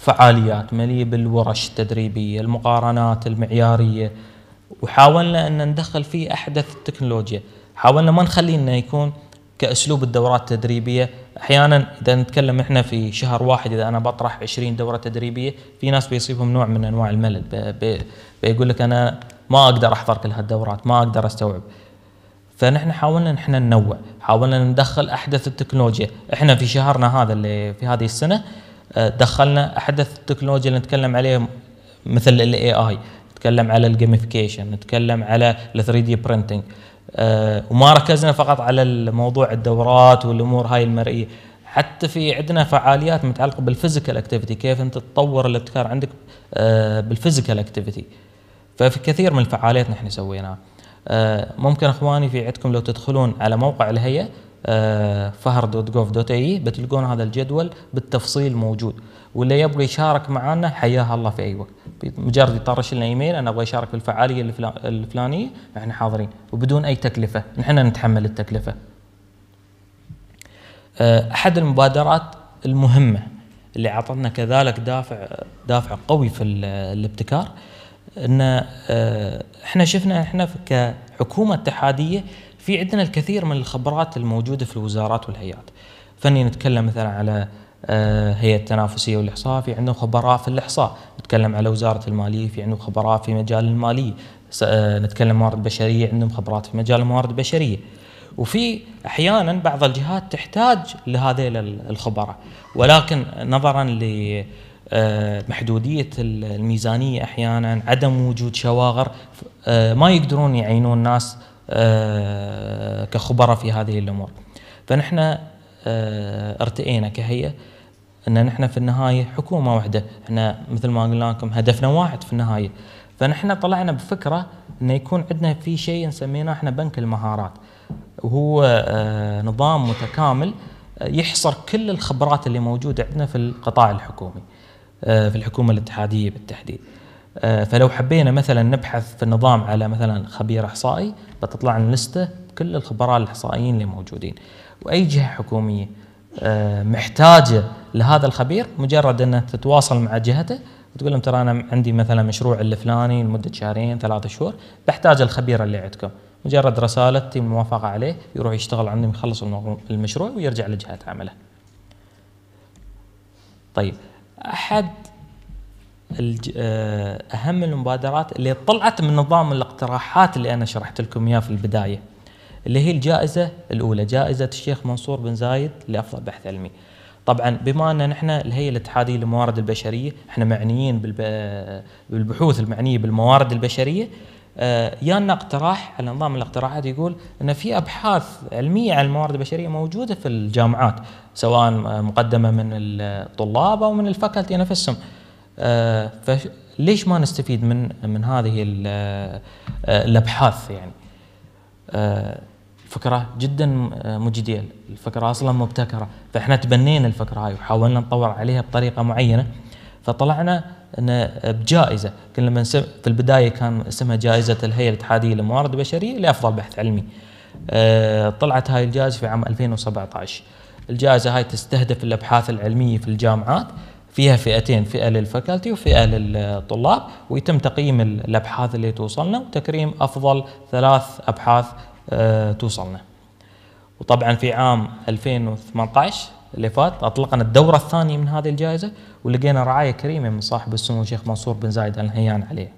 فعاليات مليئه بالورش التدريبيه، المقارنات المعياريه وحاولنا ان ندخل فيه احدث التكنولوجيا، حاولنا ما نخليه انه يكون كاسلوب الدورات التدريبيه، احيانا اذا نتكلم احنا في شهر واحد اذا انا بطرح 20 دوره تدريبيه، في ناس بيصيبهم نوع من انواع الملل، بي بيقول لك انا ما اقدر احضر كل هالدورات، ما اقدر استوعب. فنحن حاولنا نحن ننوع، حاولنا ندخل احدث التكنولوجيا، احنا في شهرنا هذا اللي في هذه السنه آه، دخلنا احدث التكنولوجيا اللي نتكلم عليها مثل الاي اي نتكلم على الجيميفيكيشن نتكلم على ال 3 دي برينتنج وما ركزنا فقط على الموضوع الدورات والامور هاي المرئيه حتى في عندنا فعاليات متعلقه بالفيزيكال اكتيفيتي كيف انت تطور الابتكار عندك آه، بالفيزيكال اكتيفيتي ففي كثير من الفعاليات نحن سويناها آه، ممكن اخواني في عندكم لو تدخلون على موقع الهيئه فهر دوت جوف دوت اي e، بتلقون هذا الجدول بالتفصيل موجود واللي يبغى يشارك معنا حياه الله في اي وقت مجرد يطرش لنا ايميل انا ابغى اشارك في الفعاليه الفلانيه احنا حاضرين وبدون اي تكلفه نحن نتحمل التكلفه آه، احد المبادرات المهمه اللي اعطتنا كذلك دافع دافع قوي في الابتكار ان آه، احنا شفنا احنا كحكومه اتحاديه في عندنا الكثير من الخبرات الموجوده في الوزارات والهيئات فني نتكلم مثلا على آه، هيئه التنافسيه والاحصاء في عندهم خبراء في الاحصاء نتكلم على وزاره الماليه في عندهم خبراء في مجال الماليه آه، نتكلم موارد بشريه عندهم خبرات في مجال الموارد البشريه وفي احيانا بعض الجهات تحتاج لهذيل الخبراء ولكن نظرا ل آه، محدوديه الميزانيه احيانا عدم وجود شواغر ما يقدرون يعينون ناس آه، كخبراء في هذه الامور فنحن آه، ارتئينا كهيئه ان نحن في النهايه حكومه واحده احنا مثل ما قلنا لكم هدفنا واحد في النهايه فنحن طلعنا بفكره انه يكون عندنا في شيء نسميناه احنا بنك المهارات وهو آه، نظام متكامل يحصر كل الخبرات اللي موجوده عندنا في القطاع الحكومي في الحكومه الاتحاديه بالتحديد. آه، فلو حبينا مثلا نبحث في النظام على مثلا خبير احصائي بتطلع لنا لسته كل الخبراء الاحصائيين اللي موجودين واي جهه حكوميه آه، محتاجه لهذا الخبير مجرد انها تتواصل مع جهته وتقول لهم ترى انا عندي مثلا مشروع الفلاني لمده شهرين ثلاثة شهور بحتاج الخبير اللي عندكم مجرد رسالتي الموافقه عليه يروح يشتغل عندهم يخلص المشروع ويرجع لجهه عمله. طيب احد آه، اهم المبادرات اللي طلعت من نظام الاقتراحات اللي انا شرحت لكم اياه في البدايه اللي هي الجائزه الاولى جائزه الشيخ منصور بن زايد لافضل بحث علمي طبعا بما ان نحن الهيئه الاتحاديه للموارد البشريه احنا معنيين آه، بالبحوث المعنيه بالموارد البشريه آه، يانا اقتراح على نظام الاقتراحات يقول ان في ابحاث علميه عن الموارد البشريه موجوده في الجامعات سواء مقدمه من الطلاب او من الفاكلتي نفسهم آه، فليش ما نستفيد من من هذه آه، الابحاث يعني آه، فكرة جدا مجدية الفكرة أصلا مبتكرة فإحنا تبنينا الفكرة هاي وحاولنا نطور عليها بطريقة معينة فطلعنا بجائزة كنا لما في البداية كان اسمها جائزة الهيئة الاتحادية للموارد البشرية لأفضل بحث علمي طلعت هاي الجائزة في عام 2017 الجائزة هاي تستهدف الأبحاث العلمية في الجامعات فيها فئتين فئه للفاكالتي وفئه للطلاب ويتم تقييم الابحاث اللي توصلنا وتكريم افضل ثلاث ابحاث آه، توصلنا. وطبعا في عام 2018 اللي فات اطلقنا الدوره الثانيه من هذه الجائزه ولقينا رعايه كريمه من صاحب السمو الشيخ منصور بن زايد ال نهيان عليه.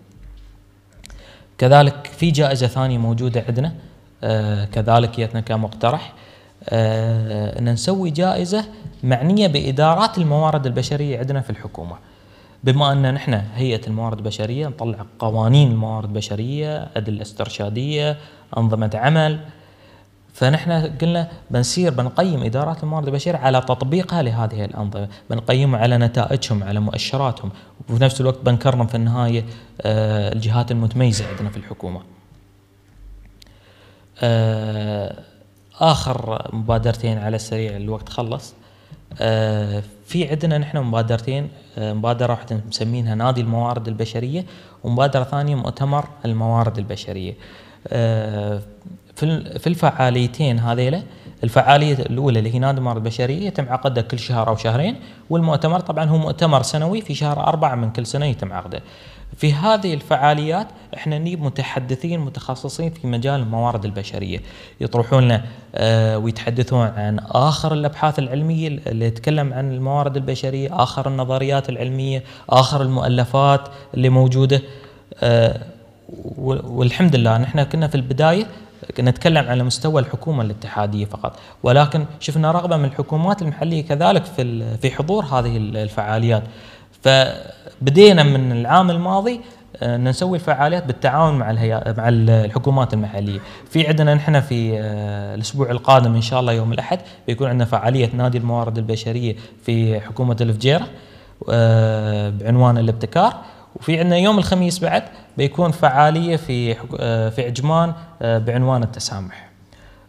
كذلك في جائزه ثانيه موجوده عندنا آه، كذلك جتنا كمقترح آه، ان نسوي جائزه معنيه بادارات الموارد البشريه عندنا في الحكومه. بما ان نحن هيئه الموارد البشريه نطلع قوانين الموارد البشريه، ادله استرشاديه، انظمه عمل. فنحن قلنا بنسير بنقيم ادارات الموارد البشريه على تطبيقها لهذه الانظمه، بنقيمها على نتائجهم على مؤشراتهم، وفي نفس الوقت بنكرم في النهايه آه، الجهات المتميزه عندنا في الحكومه. آه، اخر مبادرتين على السريع الوقت خلص آه في عندنا نحن مبادرتين آه مبادره واحده مسمينها نادي الموارد البشريه ومبادره ثانيه مؤتمر الموارد البشريه آه في الفعاليتين هذيلا الفعاليه الاولى اللي هي نادي الموارد البشريه يتم عقده كل شهر او شهرين والمؤتمر طبعا هو مؤتمر سنوي في شهر أربعة من كل سنه يتم عقده. في هذه الفعاليات احنا نجيب متحدثين متخصصين في مجال الموارد البشريه يطرحون لنا اه ويتحدثون عن اخر الابحاث العلميه اللي تتكلم عن الموارد البشريه، اخر النظريات العلميه، اخر المؤلفات اللي موجوده اه والحمد لله نحن كنا في البدايه نتكلم على مستوى الحكومه الاتحاديه فقط ولكن شفنا رغبه من الحكومات المحليه كذلك في في حضور هذه الفعاليات فبدينا من العام الماضي ان آه، نسوي الفعاليات بالتعاون مع مع الحكومات المحليه، في عندنا نحن في آه، الاسبوع القادم ان شاء الله يوم الاحد بيكون عندنا فعاليه نادي الموارد البشريه في حكومه الفجيره آه، بعنوان الابتكار وفي عندنا يوم الخميس بعد بيكون فعاليه في آه، في عجمان آه، بعنوان التسامح.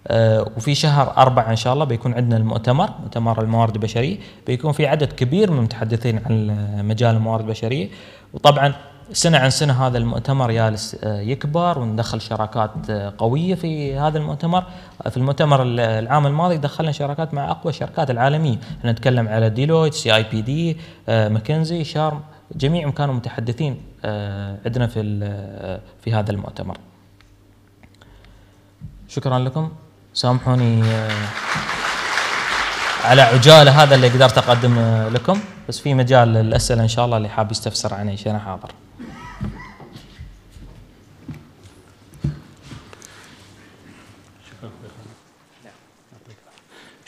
آه، وفي شهر أربعة إن شاء الله بيكون عندنا المؤتمر مؤتمر الموارد البشرية بيكون في عدد كبير من المتحدثين عن مجال الموارد البشرية وطبعا سنة عن سنة هذا المؤتمر جالس يكبر وندخل شراكات قوية في هذا المؤتمر في المؤتمر العام الماضي دخلنا شراكات مع أقوى الشركات العالمية نتكلم على ديلويت سي اي بي دي ماكنزي شارم جميعهم كانوا متحدثين آه، عندنا في آه، في هذا المؤتمر شكرا لكم سامحوني آه، على عجاله هذا اللي قدرت اقدم لكم بس في مجال الاسئله ان شاء الله اللي حاب يستفسر عني شيء انا حاضر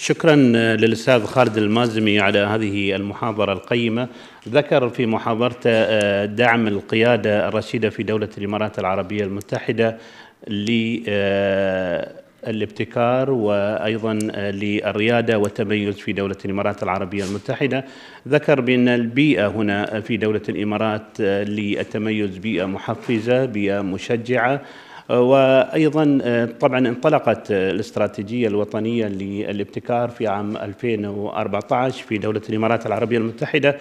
شكرا آه، للاستاذ خالد المازمي على هذه المحاضره القيمه ذكر في محاضرته آه، دعم القياده الرشيده في دوله الامارات العربيه المتحده للابتكار آه، وايضا للرياده والتميز في دوله الامارات العربيه المتحده ذكر بان البيئه هنا في دوله الامارات للتميز بيئه محفزه بيئه مشجعه وايضا آه، طبعا انطلقت آه، الاستراتيجيه الوطنيه للابتكار في عام 2014 في دوله الامارات العربيه المتحده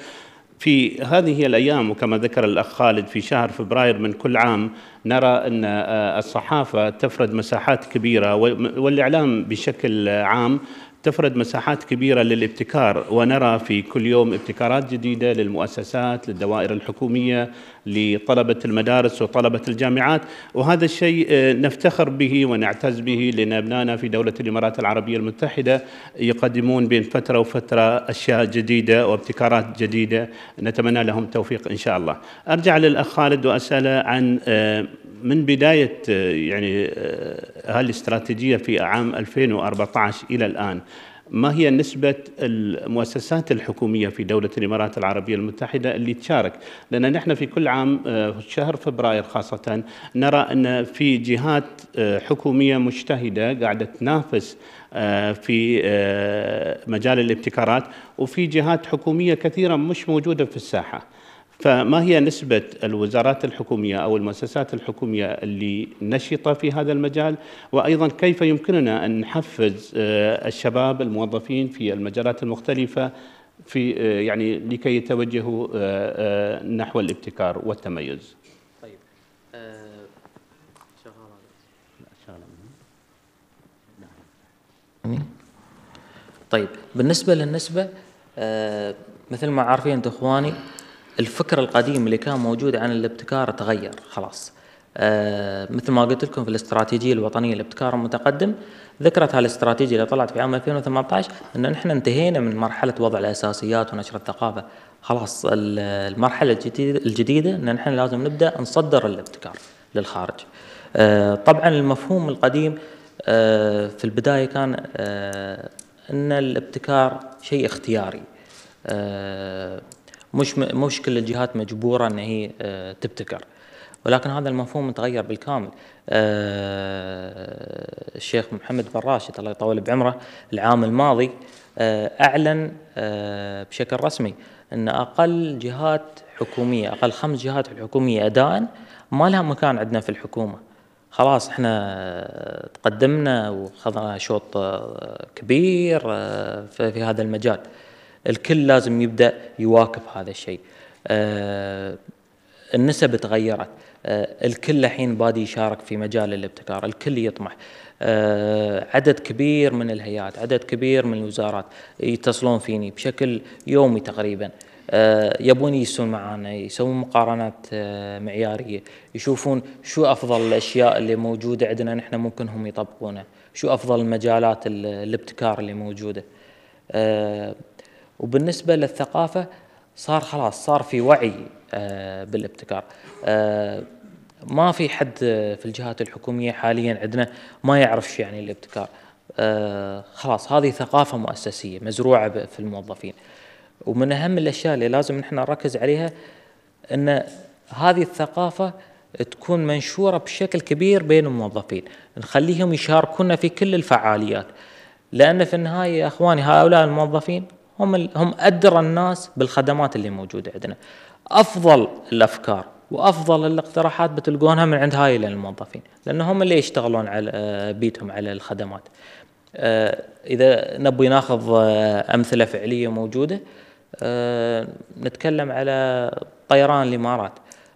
في هذه الايام وكما ذكر الاخ خالد في شهر فبراير من كل عام نرى ان آه، الصحافه تفرد مساحات كبيره والاعلام بشكل عام تفرد مساحات كبيره للابتكار ونرى في كل يوم ابتكارات جديده للمؤسسات للدوائر الحكوميه لطلبه المدارس وطلبه الجامعات وهذا الشيء آه، نفتخر به ونعتز به لان ابنائنا في دوله الامارات العربيه المتحده يقدمون بين فتره وفتره اشياء جديده وابتكارات جديده نتمنى لهم التوفيق ان شاء الله. ارجع للاخ خالد واساله عن آه، من بدايه آه، يعني هالاستراتيجيه في عام 2014 الى الان ما هي نسبة المؤسسات الحكومية في دولة الإمارات العربية المتحدة اللي تشارك لأن نحن في كل عام آه، شهر فبراير خاصة نرى أن في جهات آه، حكومية مجتهدة قاعدة تنافس آه، في مجال الابتكارات وفي جهات حكومية كثيرة مش موجودة في الساحة فما هي نسبة الوزارات الحكومية أو المؤسسات الحكومية اللي نشطة في هذا المجال وأيضا كيف يمكننا أن نحفز آه، الشباب الموظفين في المجالات المختلفة في آه، يعني لكي يتوجهوا آه، نحو الابتكار والتميز طيب نعم. طيب بالنسبة للنسبة مثل ما عارفين أنتم إخواني الفكر القديم اللي كان موجود عن الابتكار تغير خلاص آه مثل ما قلت لكم في الاستراتيجية الوطنية للابتكار المتقدم ذكرت هالاستراتيجية اللي طلعت في عام 2018 أن نحن انتهينا من مرحلة وضع الأساسيات ونشر الثقافة خلاص المرحلة الجديدة, أن نحن لازم نبدأ نصدر الابتكار للخارج آه طبعا المفهوم القديم آه في البداية كان آه، أن الابتكار شيء اختياري آه، مش مش كل الجهات مجبوره ان هي آه، تبتكر ولكن هذا المفهوم تغير بالكامل آه، الشيخ محمد بن راشد الله يطول بعمره العام الماضي آه، اعلن بشكل رسمي ان اقل جهات حكوميه اقل خمس جهات حكوميه اداء ما لها مكان عندنا في الحكومه خلاص احنا تقدمنا وخذنا شوط كبير في هذا المجال الكل لازم يبدا يواكب هذا الشيء آه، النسب تغيرت آه، الكل الحين بادي يشارك في مجال الابتكار الكل يطمح آه، عدد كبير من الهيئات عدد كبير من الوزارات يتصلون فيني بشكل يومي تقريبا يبون يجلسون معانا يسوون مقارنات معياريه يشوفون شو افضل الاشياء اللي موجوده عندنا نحن ممكن هم يطبقونها شو افضل المجالات الابتكار اللي موجوده وبالنسبة للثقافة صار خلاص صار في وعي آه، بالابتكار آه، ما في حد في الجهات الحكومية حاليا عندنا ما يعرف يعني الابتكار آه، خلاص هذه ثقافة مؤسسية مزروعة في الموظفين ومن أهم الأشياء اللي لازم نحن نركز عليها أن هذه الثقافة تكون منشورة بشكل كبير بين الموظفين نخليهم يشاركونا في كل الفعاليات لأن في النهاية يا أخواني هؤلاء الموظفين هم هم ادرى الناس بالخدمات اللي موجوده عندنا افضل الافكار وافضل الاقتراحات بتلقونها من عند هاي الموظفين لان هم اللي يشتغلون على آه، بيتهم على الخدمات آه، اذا نبي ناخذ آه، امثله فعليه موجوده نتكلم على طيران الامارات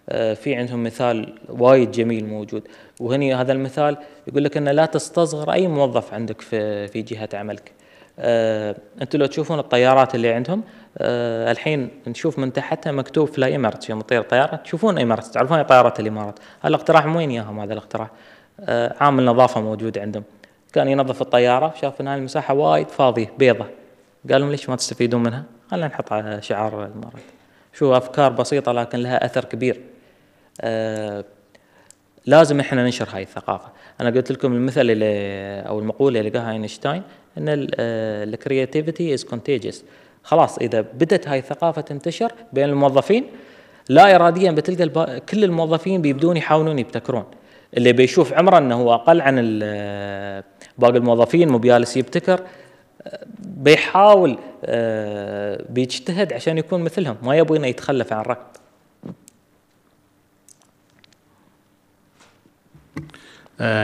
في عندهم مثال وايد جميل موجود وهني هذا المثال يقول لك ان لا تستصغر اي موظف عندك في في جهه عملك آه، انتم لو تشوفون الطيارات اللي عندهم أه الحين نشوف من تحتها مكتوب فلاي امارات يوم تطير طياره تشوفون امارات تعرفون طياره الامارات الاقتراح من وين ياهم هذا الاقتراح أه عامل نظافه موجود عندهم كان ينظف الطياره شاف ان المساحه وايد فاضيه بيضه قال لهم ليش ما تستفيدون منها خلينا نحط شعار الامارات شو افكار بسيطه لكن لها اثر كبير أه لازم احنا ننشر هاي الثقافه انا قلت لكم المثل اللي او المقوله اللي قالها اينشتاين ان الكرياتيفيتي از كونتيجيوس خلاص اذا بدت هاي الثقافه تنتشر بين الموظفين لا اراديا بتلقى الب... كل الموظفين بيبدون يحاولون يبتكرون اللي بيشوف عمره انه هو اقل عن آه، باقي الموظفين مو بيالس يبتكر آه، بيحاول آه، بيجتهد عشان يكون مثلهم ما يبغى انه يتخلف عن الركب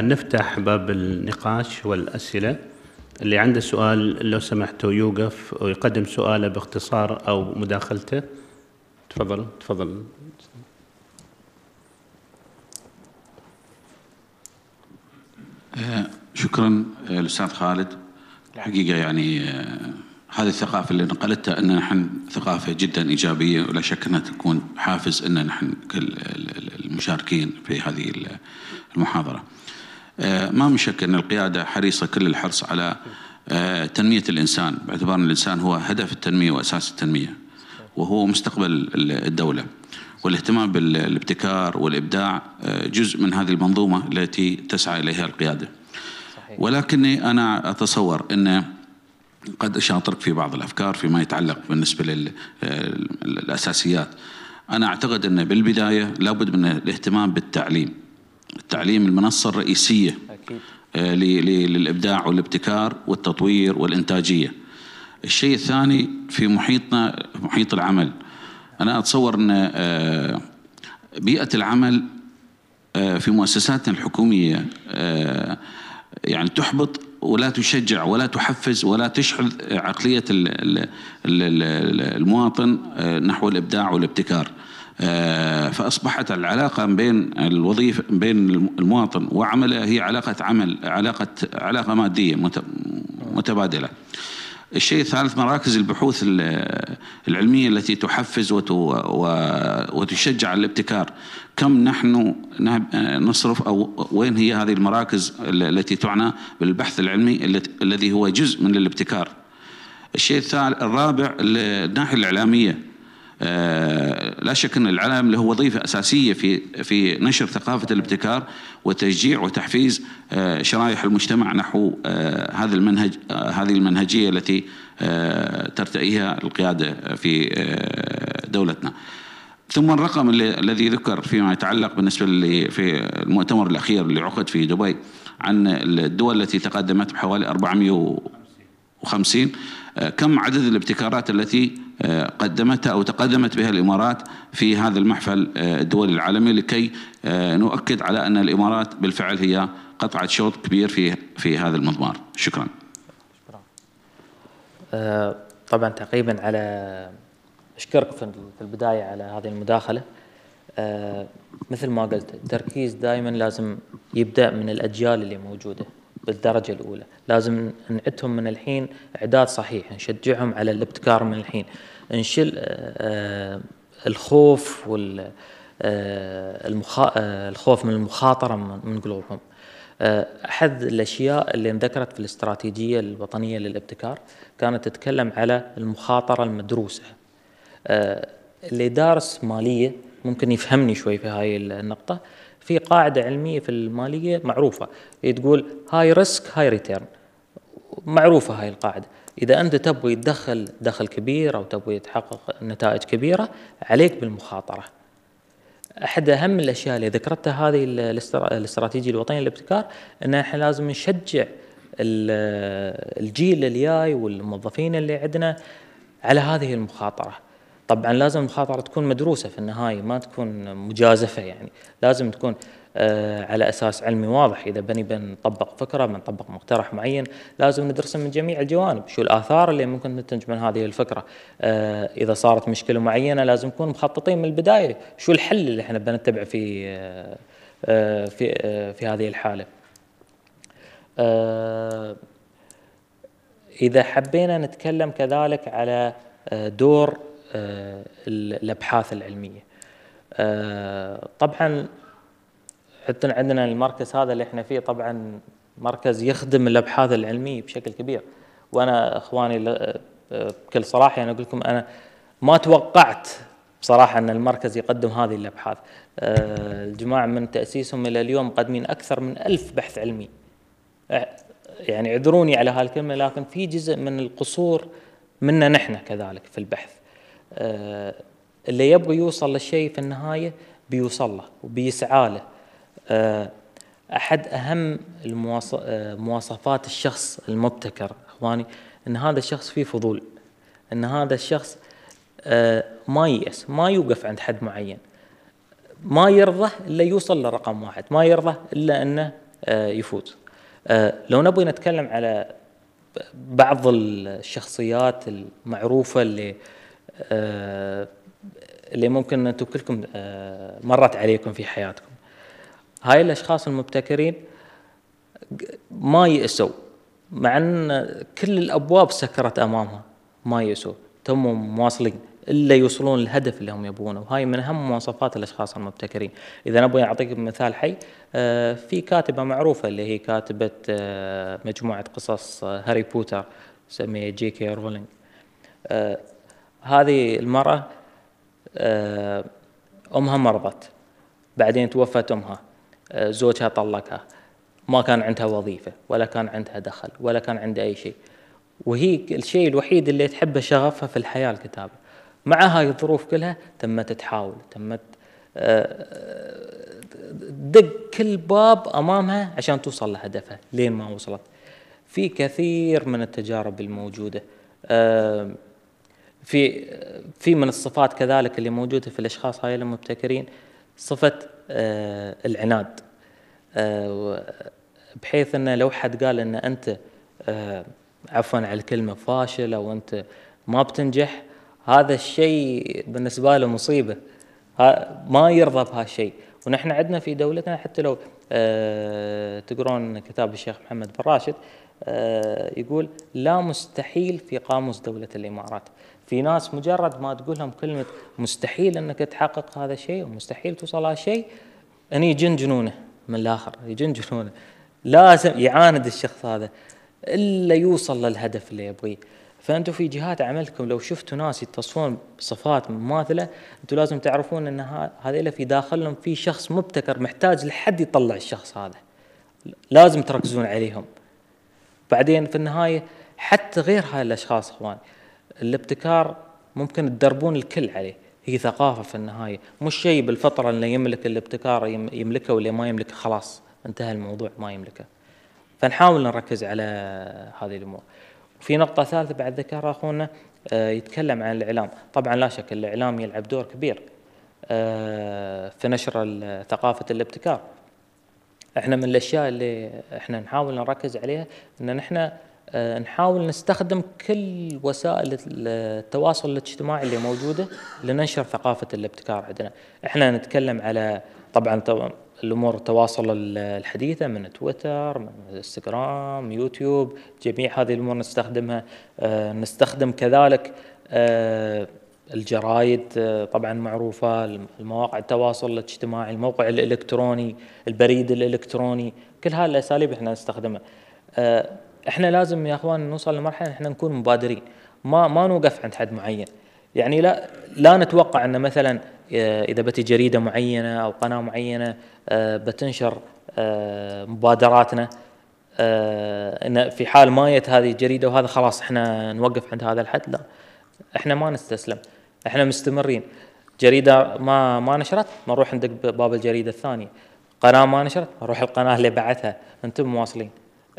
نفتح باب النقاش والاسئله اللي عنده سؤال لو سمحتوا يوقف ويقدم سؤاله باختصار أو مداخلته تفضل تفضل آه، شكرا آه، الاستاذ خالد الحقيقه يعني آه، هذه الثقافه اللي نقلتها ان نحن ثقافه جدا ايجابيه ولا شك انها تكون حافز ان نحن كل المشاركين في هذه المحاضره. آه، ما من شك أن القيادة حريصة كل الحرص على آه، تنمية الإنسان باعتبار أن الإنسان هو هدف التنمية وأساس التنمية وهو مستقبل الدولة والاهتمام بالابتكار والإبداع آه، جزء من هذه المنظومة التي تسعى إليها القيادة ولكني أنا أتصور أن قد أشاطرك في بعض الأفكار فيما يتعلق بالنسبة للأساسيات أنا أعتقد أن بالبداية لابد من الاهتمام بالتعليم التعليم المنصة الرئيسية أكيد. آه، للإبداع والابتكار والتطوير والإنتاجية الشيء الثاني في محيطنا محيط العمل أنا أتصور أن آه، بيئة العمل آه، في مؤسساتنا الحكومية يعني تحبط ولا تشجع ولا تحفز ولا تشعل عقلية المواطن نحو الإبداع والابتكار آه، فاصبحت العلاقه بين الوظيفه بين المواطن وعمله هي علاقه عمل علاقه علاقه ماديه متبادله. الشيء الثالث مراكز البحوث العلميه التي تحفز وتشجع على الابتكار كم نحن نصرف او وين هي هذه المراكز التي تعنى بالبحث العلمي الذي هو جزء من الابتكار الشيء الثالث الرابع الناحيه الاعلاميه آه، لا شك ان العلم له وظيفه اساسيه في في نشر ثقافه الابتكار وتشجيع وتحفيز آه، شرائح المجتمع نحو آه، هذا المنهج هذه المنهجيه التي ترتئيها القياده في دولتنا. ثم الرقم الذي ذكر فيما يتعلق بالنسبه في المؤتمر الاخير اللي عقد في دبي عن الدول التي تقدمت بحوالي 450 كم عدد الابتكارات التي آه، قدمتها أو تقدمت بها الإمارات في هذا المحفل آه، الدولي العالمي لكي آه، نؤكد على أن الإمارات بالفعل هي قطعة شوط كبير في في هذا المضمار شكرا شكرا طبعا تعقيبا على أشكرك في البداية على هذه المداخلة مثل ما قلت التركيز دائما لازم يبدأ من الأجيال اللي موجودة بالدرجه الاولى لازم نعدهم من الحين اعداد صحيح نشجعهم على الابتكار من الحين نشيل آه، آه، الخوف وال آه، الخوف من المخاطره من قلوبهم احد الاشياء اللي انذكرت في الاستراتيجيه الوطنيه للابتكار كانت تتكلم على المخاطره المدروسه اللي دارس ماليه ممكن يفهمني شوي في هاي النقطه في قاعده علميه في الماليه معروفه تقول هاي ريسك هاي ريتيرن معروفه هاي القاعده اذا انت تبغي تدخل دخل كبير او تبغي تحقق نتائج كبيره عليك بالمخاطره احد اهم الاشياء اللي ذكرتها هذه الاستراتيجيه الوطنيه للابتكار ان احنا لازم نشجع الجيل الجاي والموظفين اللي عندنا على هذه المخاطره طبعا لازم المخاطره تكون مدروسه في النهايه ما تكون مجازفه يعني لازم تكون آه، على اساس علمي واضح اذا بني بنطبق فكره بنطبق مقترح معين لازم ندرسه من جميع الجوانب شو الاثار اللي ممكن تنتج من هذه الفكره آه، اذا صارت مشكله معينه لازم نكون مخططين من البدايه شو الحل اللي احنا بنتبع في آه، في في هذه الحاله اذا حبينا نتكلم كذلك على دور آه، الابحاث العلميه. آه، طبعا حتى عندنا المركز هذا اللي احنا فيه طبعا مركز يخدم الابحاث العلميه بشكل كبير وانا اخواني آه، بكل صراحه يعني اقول لكم انا ما توقعت بصراحه ان المركز يقدم هذه الابحاث. الجماعه من تاسيسهم الى اليوم مقدمين اكثر من ألف بحث علمي. يعني اعذروني على هالكلمه لكن في جزء من القصور منا نحن كذلك في البحث. آه، اللي يبغى يوصل للشيء في النهاية بيوصل له وبيسعى له آه، أحد أهم آه، مواصفات الشخص المبتكر إخواني أن هذا الشخص فيه فضول أن هذا الشخص ما ييأس ما يوقف عند حد معين ما يرضى إلا يوصل لرقم واحد ما يرضى إلا أنه يفوز لو نبغي نتكلم على بعض الشخصيات المعروفة اللي آه، اللي ممكن انتم كلكم آه، مرت عليكم في حياتكم هاي الاشخاص المبتكرين ما يأسوا مع ان كل الابواب سكرت امامها ما يأسوا تمهم مواصلين الا يوصلون الهدف اللي هم يبونه وهاي من اهم مواصفات الاشخاص المبتكرين اذا ابغى اعطيك مثال حي آه، في كاتبه معروفه اللي هي كاتبه مجموعه قصص هاري بوتر سميها جي كي رولينج هذه المرأة آه، أمها مرضت بعدين توفت أمها آه، زوجها طلقها ما كان عندها وظيفة ولا كان عندها دخل ولا كان عندها أي شيء وهي الشيء الوحيد اللي تحبه شغفها في الحياة الكتابة مع هاي الظروف كلها تمت تحاول تمت آه، دق كل باب أمامها عشان توصل لهدفها لين ما وصلت في كثير من التجارب الموجودة في في من الصفات كذلك اللي موجوده في الاشخاص هاي المبتكرين صفه آه، العناد آه، بحيث انه لو حد قال ان انت آه، عفوا على الكلمه فاشل او انت ما بتنجح هذا الشيء بالنسبه له مصيبه ما يرضى بهالشيء ونحن عندنا في دولتنا حتى لو تقرون كتاب الشيخ محمد بن راشد يقول لا مستحيل في قاموس دولة الإمارات في ناس مجرد ما تقول لهم كلمه مستحيل انك تحقق هذا الشيء ومستحيل توصل هذا الشيء ان يجن جنونه من الاخر يجن جنونه لازم يعاند الشخص هذا الا يوصل للهدف اللي يبغيه فانتم في جهات عملكم لو شفتوا ناس يتصفون بصفات مماثله انتم لازم تعرفون ان هذا في داخلهم في شخص مبتكر محتاج لحد يطلع الشخص هذا لازم تركزون عليهم بعدين في النهايه حتى غير هاي الاشخاص إخواني الابتكار ممكن تدربون الكل عليه هي ثقافه في النهايه مش شيء بالفطره اللي يملك الابتكار يملكه واللي ما يملكه خلاص انتهى الموضوع ما يملكه فنحاول نركز على هذه الامور في نقطه ثالثه بعد ذكرها اخونا آه، يتكلم عن الاعلام طبعا لا شك الاعلام يلعب دور كبير آه، في نشر ثقافه الابتكار احنا من الاشياء اللي احنا نحاول نركز عليها ان احنا آه، نحاول نستخدم كل وسائل التواصل الاجتماعي اللي موجوده لننشر ثقافه الابتكار عندنا، احنا نتكلم على طبعا الامور التواصل الحديثه من تويتر من انستغرام يوتيوب جميع هذه الامور نستخدمها آه، نستخدم كذلك آه، الجرايد طبعا معروفه المواقع التواصل الاجتماعي الموقع الالكتروني البريد الالكتروني كل هالاساليب احنا نستخدمها احنا لازم يا اخوان نوصل لمرحله احنا نكون مبادرين ما ما نوقف عند حد معين يعني لا لا نتوقع ان مثلا آه، اذا بتي جريده معينه او قناه معينه آه، بتنشر آه، مبادراتنا ان في حال ما يت هذه الجريده وهذا خلاص احنا نوقف عند هذا الحد لا احنا ما نستسلم احنا مستمرين جريده ما ما نشرت ما نروح عندك باب الجريده الثانيه قناه ما نشرت نروح القناه اللي بعتها انتم مواصلين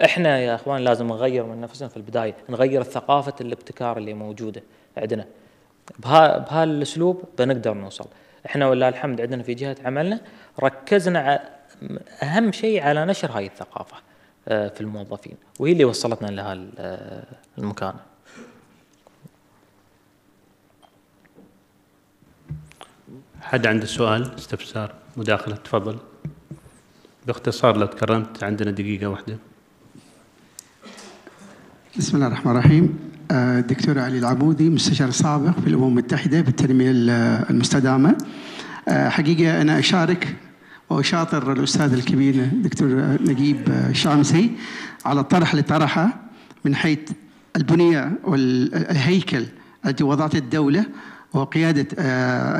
احنا يا اخوان لازم نغير من نفسنا في البدايه، نغير ثقافه الابتكار اللي موجوده عندنا. بها بهالاسلوب بنقدر نوصل. احنا ولله الحمد عندنا في جهه عملنا ركزنا اهم شيء على نشر هاي الثقافه آه، في الموظفين وهي اللي وصلتنا لها آه، المكان. حد عنده سؤال استفسار مداخله تفضل باختصار لو تكرمت عندنا دقيقه واحده بسم الله الرحمن الرحيم الدكتور آه، علي العبودي مستشار سابق في الامم المتحده بالتنميه المستدامه آه، حقيقه انا اشارك واشاطر الاستاذ الكبير دكتور نجيب الشامسي آه، على الطرح اللي طرحه من حيث البنيه والهيكل التي وضعت الدوله وقياده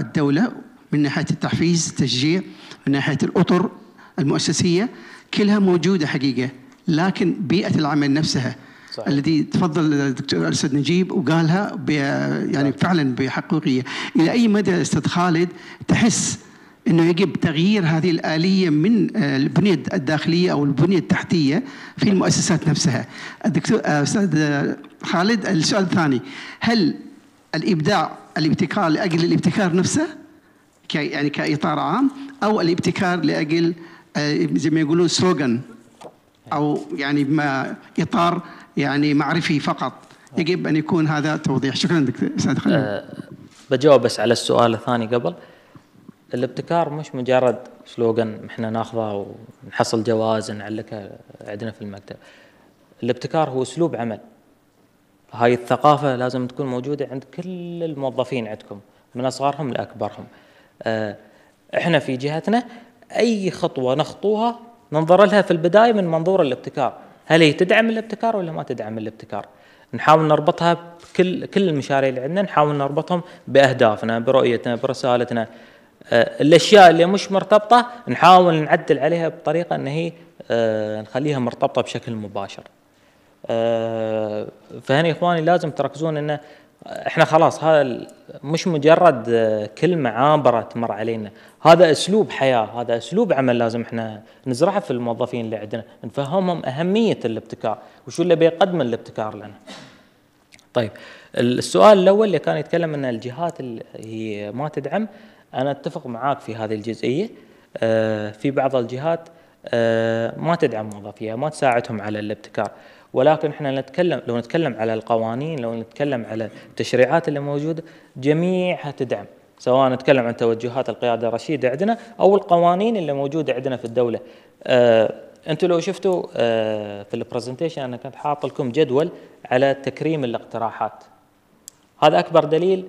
الدوله من ناحيه التحفيز التشجيع من ناحيه الاطر المؤسسيه كلها موجوده حقيقه لكن بيئه العمل نفسها صحيح. الذي تفضل الدكتور الاستاذ نجيب وقالها يعني نعم. فعلا بحقيقيه الى اي مدى استاذ خالد تحس انه يجب تغيير هذه الاليه من البنيه الداخليه او البنيه التحتيه في المؤسسات نفسها. الدكتور استاذ خالد السؤال الثاني هل الابداع الابتكار لاجل الابتكار نفسه يعني كاطار عام او الابتكار لاجل آه، زي ما يقولون سلوغان نعم. او يعني ما اطار يعني معرفي فقط يجب أن يكون هذا توضيح شكرا دكتور أستاذ خليل أه بجاوب بس على السؤال الثاني قبل الابتكار مش مجرد سلوغن احنا ناخذه ونحصل جواز نعلقه عندنا في المكتب الابتكار هو اسلوب عمل هاي الثقافة لازم تكون موجودة عند كل الموظفين عندكم من أصغرهم لأكبرهم آه، احنا في جهتنا أي خطوة نخطوها ننظر لها في البداية من منظور الابتكار هل هي تدعم الابتكار ولا ما تدعم الابتكار نحاول نربطها بكل كل المشاريع اللي عندنا نحاول نربطهم باهدافنا برؤيتنا برسالتنا آه، الاشياء اللي مش مرتبطه نحاول نعدل عليها بطريقه ان هي آه، نخليها مرتبطه بشكل مباشر آه، فهنا اخواني لازم تركزون انه احنا خلاص هذا مش مجرد كلمه عابره تمر علينا، هذا اسلوب حياه، هذا اسلوب عمل لازم احنا نزرعه في الموظفين اللي عندنا، نفهمهم اهميه الابتكار، وشو اللي بيقدم الابتكار لنا. طيب السؤال الاول اللي كان يتكلم ان الجهات اللي هي ما تدعم، انا اتفق معاك في هذه الجزئيه، آه، في بعض الجهات آه، ما تدعم موظفيها، ما تساعدهم على الابتكار. ولكن احنا نتكلم لو نتكلم على القوانين لو نتكلم على التشريعات اللي موجوده جميعها تدعم سواء نتكلم عن توجهات القياده الرشيده عندنا او القوانين اللي موجوده عندنا في الدوله آه انتم لو شفتوا آه في البرزنتيشن انا كنت حاط لكم جدول على تكريم الاقتراحات هذا اكبر دليل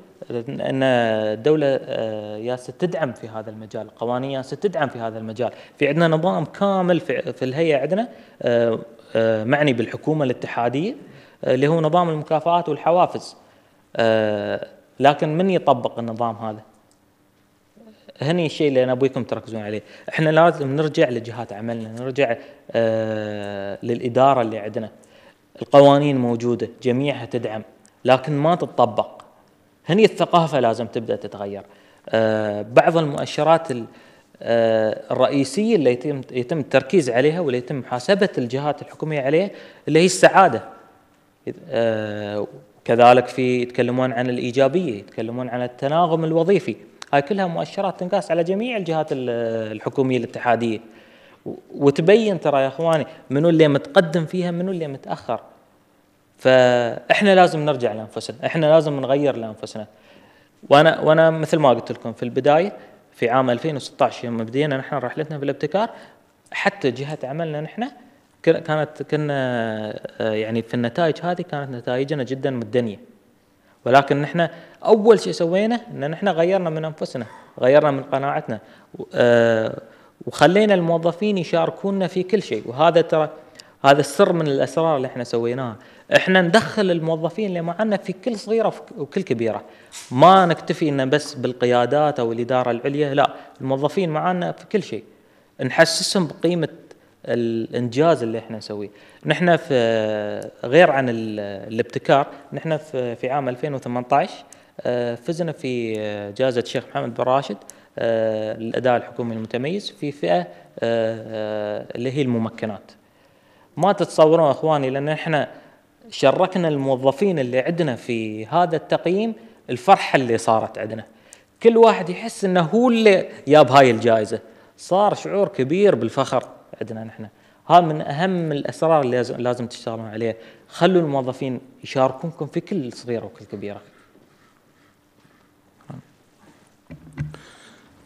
ان الدوله آه، ياسة تدعم في هذا المجال، قوانين ياسة تدعم في هذا المجال، في عندنا نظام كامل في الهيئه عندنا آه، آه، معني بالحكومه الاتحاديه آه، اللي هو نظام المكافآت والحوافز آه، لكن من يطبق النظام هذا؟ هني الشيء اللي انا ابويكم تركزون عليه، احنا لازم نرجع لجهات عملنا، نرجع للاداره اللي عندنا. القوانين موجوده، جميعها تدعم، لكن ما تتطبق. هني الثقافه لازم تبدا تتغير. بعض المؤشرات آه، الرئيسية اللي يتم يتم التركيز عليها واللي يتم محاسبة الجهات الحكومية عليها اللي هي السعادة آه، كذلك في يتكلمون عن الإيجابية يتكلمون عن التناغم الوظيفي هاي كلها مؤشرات تنقاس على جميع الجهات الحكومية الاتحادية وتبين ترى يا اخواني منو اللي متقدم فيها منو اللي متاخر فاحنا لازم نرجع لانفسنا احنا لازم نغير لانفسنا وانا وانا مثل ما قلت لكم في البدايه في عام 2016 يوم بدينا نحن رحلتنا في الابتكار حتى جهه عملنا نحن كانت كنا آه، يعني في النتائج هذه كانت نتائجنا جدا مدنيه ولكن نحن اول شيء سوينا ان نحن غيرنا من انفسنا غيرنا من قناعتنا آه، وخلينا الموظفين يشاركونا في كل شيء وهذا ترى هذا السر من الاسرار اللي احنا سويناها احنا ندخل الموظفين اللي معنا في كل صغيره وكل كبيره ما نكتفي ان بس بالقيادات او الاداره العليا لا الموظفين معنا في كل شيء نحسسهم بقيمه الانجاز اللي احنا نسويه نحن في غير عن الابتكار نحن في عام 2018 آه، فزنا في آه، جائزه الشيخ محمد بن راشد آه، الاداء الحكومي المتميز في فئه اللي هي الممكنات ما تتصورون اخواني لان احنا شركنا الموظفين اللي عندنا في هذا التقييم الفرحه اللي صارت عندنا كل واحد يحس انه هو اللي جاب هاي الجائزه صار شعور كبير بالفخر عندنا نحن هذا من اهم الاسرار اللي لازم تشتغلون عليها خلوا الموظفين يشاركونكم في كل صغيره وكل كبيره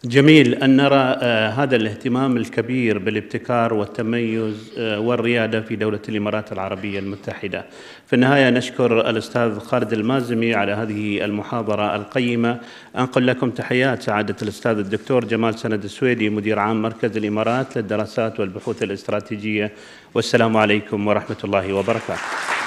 جميل أن نرى آه، هذا الاهتمام الكبير بالابتكار والتميز آه، والريادة في دولة الإمارات العربية المتحدة في النهاية نشكر الأستاذ خالد المازمي على هذه المحاضرة القيمة أنقل لكم تحيات سعادة الأستاذ الدكتور جمال سند السويدي مدير عام مركز الإمارات للدراسات والبحوث الاستراتيجية والسلام عليكم ورحمة الله وبركاته